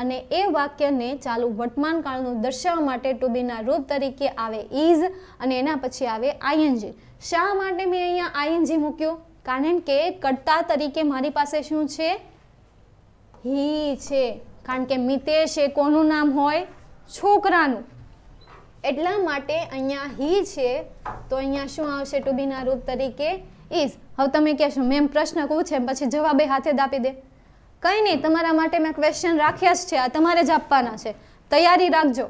અને એ વાક્યને ચાલુ વર્તમાનકાળનું દર્શાવવા માટે ટુબીના રૂપ તરીકે આવે ઇઝ અને એના પછી આવે આઈએનજી શા માટે મેં અહીંયા આઈએનજી મૂક્યું કારણ કે કરતા તરીકે મારી પાસે શું છે હી છે કારણ કે મિતેશ એ કોનું નામ હોય છોકરાનું એટલા માટે અહીંયા હી છે તો અહીંયા શું આવશે ટુબીના રૂપ તરીકે ઇઝ હવે તમે કહેશો મેમ પ્રશ્ન કહું છે પછી જવાબે હાથે દાપી દે કંઈ નહીં તમારા માટે મેં ક્વેશ્ચન રાખ્યા જ છે આ તમારે જ આપવાના છે તૈયારી રાખજો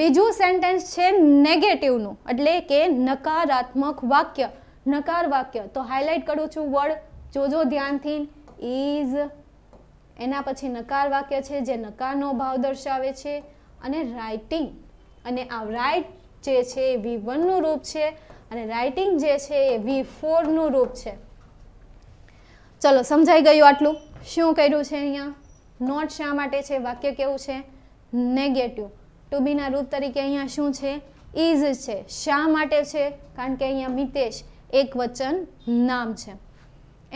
બીજું સેન્ટેન્સ છે નેગેટિવનું એટલે કે નકારાત્મક વાક્ય નકાર વાક્ય તો હાઇલાઇટ કરું છું વર્ડ જોજો ધ્યાનથી ઇઝ એના પછી નકાર વાક્ય છે જે નકારનો ભાવ દર્શાવે છે અને રાઇટિંગ અને આ રાઇટ જે છે એ વી વનનું રૂપ છે અને રાઇટિંગ જે છે એ વી ફોરનું રૂપ છે ચલો સમજાઈ ગયું આટલું શું કર્યું છે અહીંયા નોટ શા માટે છે વાક્ય કેવું છે નેગેટિવ ટુ બીના રૂપ તરીકે અહીંયા શું છે ઇઝ છે શા માટે છે કારણ કે અહીંયા મિતેશ એક વચન નામ છે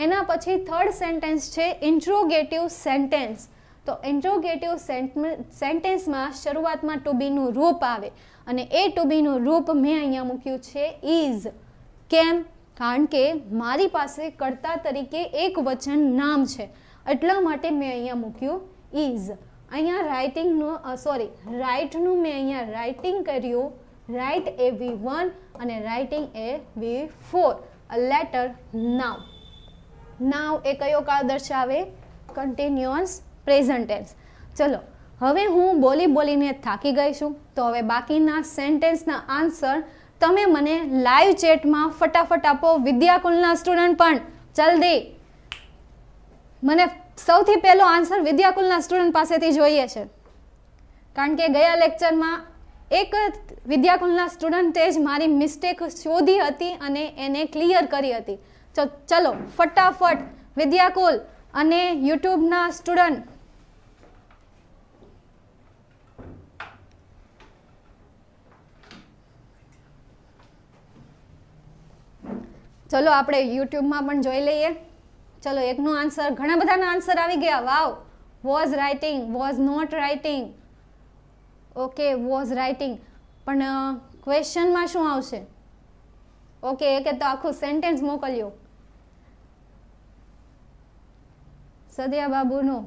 એના પછી થર્ડ સેન્ટેન્સ છે ઇન્ટ્રોગેટિવ સેન્ટેન્સ તો ઇન્ટ્રોગેટિવ સેન્ટેન્સમાં શરૂઆતમાં ટુ બીનું રૂપ આવે અને એ ટુ બીનું રૂપ મેં અહીંયા મૂક્યું છે ઇઝ કેમ કારણ કે મારી પાસે કર્તા તરીકે એક વચન નામ છે એટલા માટે મેં અહીંયા મૂક્યું ઇઝ અહીંયા રાઇટિંગનું સોરી રાઇટનું મેં અહીંયા રાઇટિંગ કર્યું રાઇટ એ વી વન અને રાઇટિંગ એ V four a letter now now એ કયો કાળ દર્શાવે કન્ટિન્યુઅસ પ્રેઝન્ટેન્સ ચલો હવે હું બોલી બોલીને થાકી ગઈ છું તો હવે બાકીના સેન્ટેન્સના આન્સર તમે મને લાઈવ ચેટમાં ફટાફટ આપો વિદ્યાકુલના સ્ટુડન્ટ પણ જલ્દી મને સૌથી પહેલો આન્સર વિદ્યાકુલના સ્ટુડન્ટ પાસેથી જોઈએ છે કારણ કે ગયા લેક્ચરમાં એક વિદ્યાકુલના સ્ટુડન્ટે જ મારી મિસ્ટેક શોધી હતી અને એને ક્લિયર કરી હતી તો ચલો ફટાફટ વિદ્યાકુલ અને યુટ્યુબના સ્ટુડન્ટ ચલો આપણે યુટ્યુબમાં પણ જોઈ લઈએ ચલો એકનો આન્સર ઘણા બધાના આન્સર આવી ગયા wow was writing was not writing okay was writing પણ ક્વેશ્ચનમાં શું આવશે ઓકે એકે તો આખું સેન્ટેન્સ મોકલ્યું સદિયા બાબુનું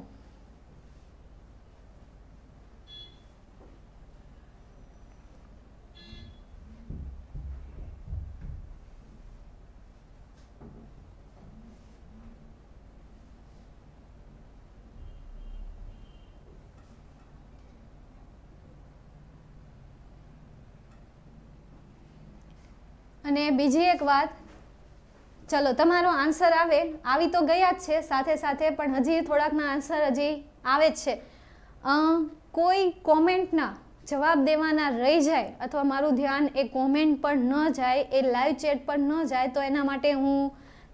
અને બીજી એક વાત ચલો તમારો આન્સર આવે આવી તો ગયા જ છે સાથે સાથે પણ હજી થોડાકના આન્સર હજી આવે જ છે કોઈ કોમેન્ટના જવાબ દેવાના રહી જાય અથવા મારું ધ્યાન એ કોમેન્ટ પર ન જાય એ લાઈવ ચેટ પર ન જાય તો એના માટે હું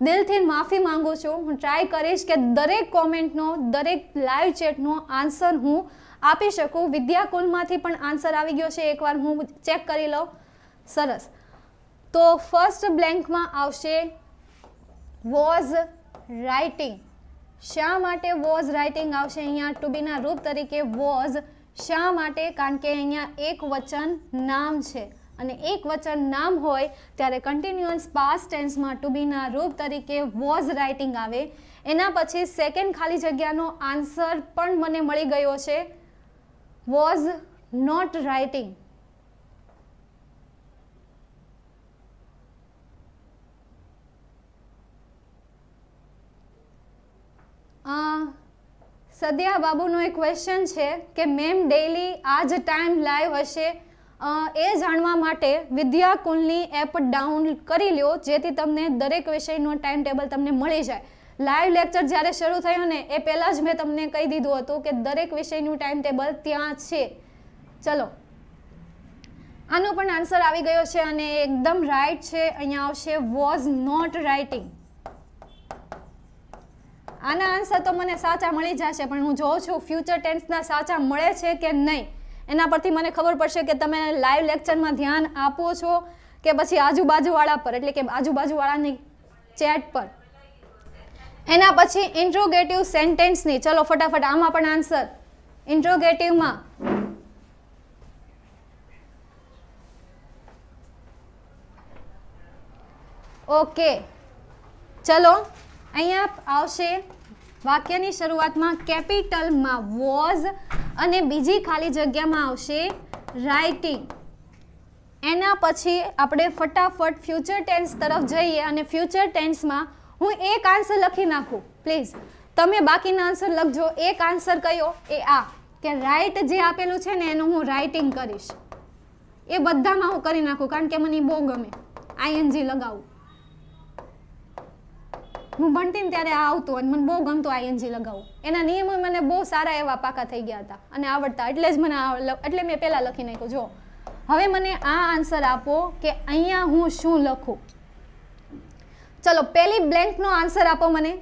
દિલથી માફી માંગુ છું હું ટ્રાય કરીશ કે દરેક કોમેન્ટનો દરેક લાઈવ ચેટનો આન્સર હું આપી શકું વિદ્યાકુલમાંથી પણ આન્સર આવી ગયો છે એકવાર હું ચેક કરી લઉં સરસ તો ફર્સ્ટ બ્લેન્કમાં આવશે વોઝ રાઇટિંગ શા માટે વોઝ રાઇટિંગ આવશે અહીંયા ટુ બીના રૂપ તરીકે વોઝ શા માટે કારણ કે અહીંયા એક વચન નામ છે અને એક વચન નામ હોય ત્યારે કન્ટિન્યુઅસ પાસ્ટ ટેન્સમાં ટુ બીના રૂપ તરીકે વોઝ રાઇટિંગ આવે એના પછી સેકન્ડ ખાલી જગ્યાનો આન્સર પણ મને મળી ગયો છે વોઝ નોટ રાઇટિંગ સદ્યા બાબુનો એક ક્વેશ્ચન છે કે મેમ ડેઈલી આ જ ટાઈમ લાઈવ હશે એ જાણવા માટે વિદ્યાકુલની એપ ડાઉન કરી લ્યો જેથી તમને દરેક વિષયનો ટાઈમ ટેબલ તમને મળી જાય લાઈવ લેક્ચર જ્યારે શરૂ થયું ને એ પહેલાં જ મેં તમને કહી દીધું હતું કે દરેક વિષયનું ટાઈમ ટેબલ ત્યાં છે ચલો આનો પણ આન્સર આવી ગયો છે અને એકદમ રાઈટ છે અહીંયા આવશે વોઝ નોટ રાઇટિંગ આના આન્સર તો મને સાચા મળી જશે પણ હું જોઉં છું ફ્યુચર ટેન્સના સાચા મળે છે કે નહીં એના પરથી મને ખબર પડશે કે તમે લાઈવ લેક્ચરમાં ધ્યાન આપો છો કે પછી આજુબાજુવાળા પર એટલે કે આજુબાજુવાળાની ચેટ પર એના પછી ઇન્ટ્રોગેટિવ સેન્ટેન્સની ચલો ફટાફટ આમાં પણ આન્સર ઇન્ટ્રોગેટિવમાં ઓકે ચલો અહીંયા આવશે વાક્યની શરૂઆતમાં કેપિટલમાં વોઝ અને બીજી ખાલી જગ્યામાં આવશે રાઇટિંગ એના પછી આપણે ફટાફટ ફ્યુચર ટેન્સ તરફ જઈએ અને ફ્યુચર ટેન્સમાં હું એક આન્સર લખી નાખું પ્લીઝ તમે બાકીના આન્સર લખજો એક આન્સર કયો એ આ કે રાઇટ જે આપેલું છે ને એનું હું રાઇટિંગ કરીશ એ બધામાં હું કરી નાખું કારણ કે મને બહુ ગમે આઈએનજી લગાવું હું ભણતી ને ત્યારે આ આવતું અને મને બહુ ગમતું આઈએનજી લગાવવું એના નિયમો મને બહુ સારા એવા પાકા થઈ ગયા હતા અને આવડતા એટલે જ મને એટલે મેં પહેલાં લખી નાખ્યું જો હવે મને આ આન્સર આપો કે અહીંયા હું શું લખું ચલો પહેલી બ્લેન્કનો આન્સર આપો મને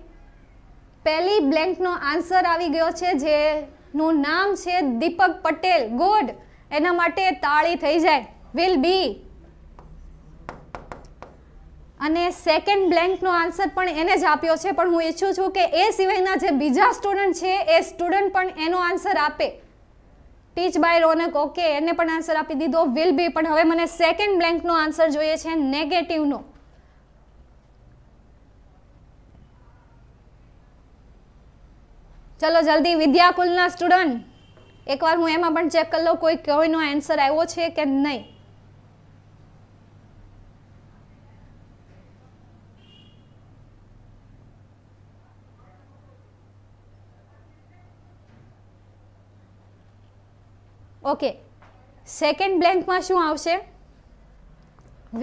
પહેલી બ્લેન્કનો આન્સર આવી ગયો છે જેનું નામ છે દીપક પટેલ ગુડ એના માટે તાળી થઈ જાય વિલ બી અને સેકન્ડ બ્લેન્કનો આન્સર પણ એને જ આપ્યો છે પણ હું ઈચ્છું છું કે એ સિવાયના જે બીજા સ્ટુડન્ટ છે એ સ્ટુડન્ટ પણ એનો આન્સર આપે ટીચ બાય રોનક ઓકે એને પણ આન્સર આપી દીધો વિલ બી પણ હવે મને સેકન્ડ બ્લેન્કનો આન્સર જોઈએ છે નેગેટિવનો ચલો જલ્દી વિદ્યાકુલના સ્ટુડન્ટ એકવાર હું એમાં પણ ચેક કરી લઉં કોઈ કોઈનો આન્સર આવ્યો છે કે નહીં ઓકે સેકન્ડ બ્લેન્કમાં શું આવશે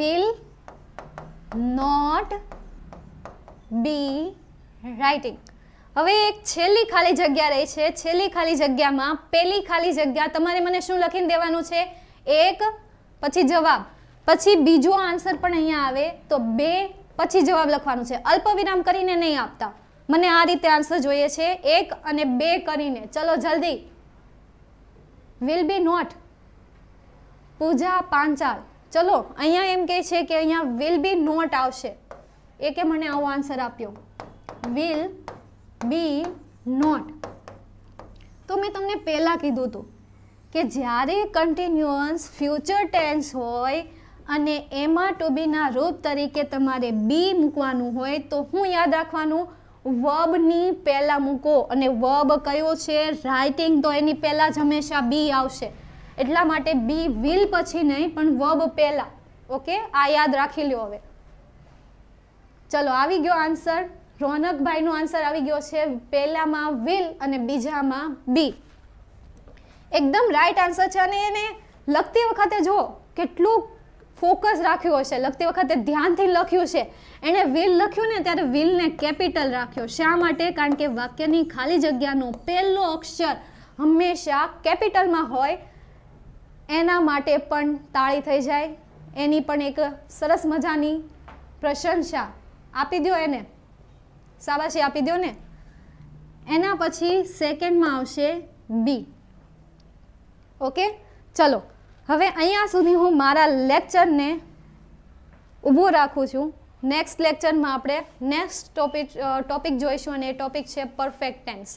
વિલ નોટ બી રાઇટિંગ હવે એક છેલ્લી ખાલી જગ્યા રહી છે છેલ્લી ખાલી જગ્યામાં પહેલી ખાલી જગ્યા તમારે મને શું લખીને દેવાનું છે એક પછી જવાબ પછી બીજો આન્સર પણ અહીંયા આવે તો બે પછી જવાબ લખવાનું છે અલ્પવિરામ કરીને નહીં આપતા મને આ રીતે આન્સર જોઈએ છે એક અને બે કરીને ચલો જલ્દી will be not Puja Panchal ચલો અહીંયા એમ કહે છે કે અહીંયા વિલ બી નોટ આવશે એ કે મને આવો આન્સર આપ્યો વિલ બી નોટ તો મેં તમને પહેલાં કીધું હતું કે જ્યારે કન્ટિન્યુઅન્સ ફ્યુચર ટેન્સ હોય અને એમાં ટુ બીના રૂપ તરીકે તમારે બી મૂકવાનું હોય તો હું યાદ રાખવાનું વર્બની પહેલાં મૂકો અને વર્બ કયો છે રાઇટિંગ તો એની પહેલાં જ હંમેશા બી આવશે એટલા માટે બી વિલ પછી નહીં પણ વર્બ પહેલાં ઓકે આ યાદ રાખી લો હવે ચલો આવી ગયો આન્સર રોનકભાઈનો આન્સર આવી ગયો છે પહેલામાં વિલ અને બીજામાં બી એકદમ રાઈટ આન્સર છે અને એને લગતી વખતે જુઓ કેટલું ફોકસ રાખ્યો હશે લખતી વખતે ધ્યાનથી લખ્યું છે એણે વિલ લખ્યું ને ત્યારે વિલને કેપિટલ રાખ્યો શા માટે કારણ કે વાક્યની ખાલી જગ્યાનો પહેલો અક્ષર હંમેશા કેપિટલમાં હોય એના માટે પણ તાળી થઈ જાય એની પણ એક સરસ મજાની પ્રશંસા આપી દો એને સાબાશી આપી દો ને એના પછી સેકન્ડમાં આવશે બી ઓકે ચલો હવે અહીંયા સુધી હું મારા લેક્ચરને ઊભું રાખું છું નેક્સ્ટ લેક્ચરમાં આપણે નેક્સ્ટ ટોપિક ટોપિક જોઈશું અને એ ટોપિક છે પરફેક્ટ ટેન્સ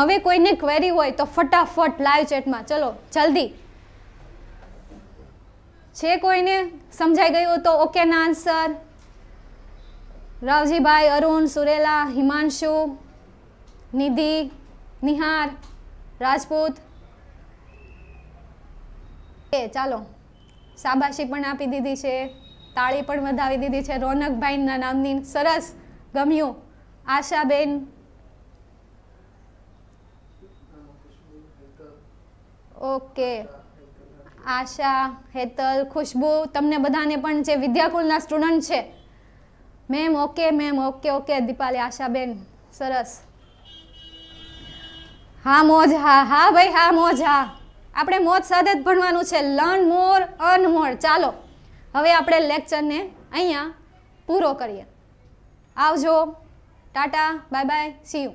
હવે કોઈને ક્વેરી હોય તો ફટાફટ લાઈવ ચેટમાં ચલો જલ્દી છે કોઈને સમજાઈ ગયું તો ઓકે ના આન્સર રાવજીભાઈ અરુણ સુરેલા હિમાંશુ નિધિ નિહાર રાજપૂત ચાલો શાબાશી પણ આપી દીધી છે તાળી પણ વધાવી દીધી છે રોનકભાઈના નામની સરસ ગમ્યું આશાબેન ઓકે આશા હેતલ ખુશ્બુ તમને બધાને પણ જે વિદ્યાકુલના સ્ટુડન્ટ છે ma'am okay ma'am okay okay Dipali Ashaben સરસ હા મોજ હા હા ભાઈ હા મોજ હા આપણે મોત સદત ભણવાનું છે લર્ન મોર અર્ન મોર ચાલો હવે આપણે લેક્ચરને અહીંયા પૂરો કરીએ આવજો tata bye bye see you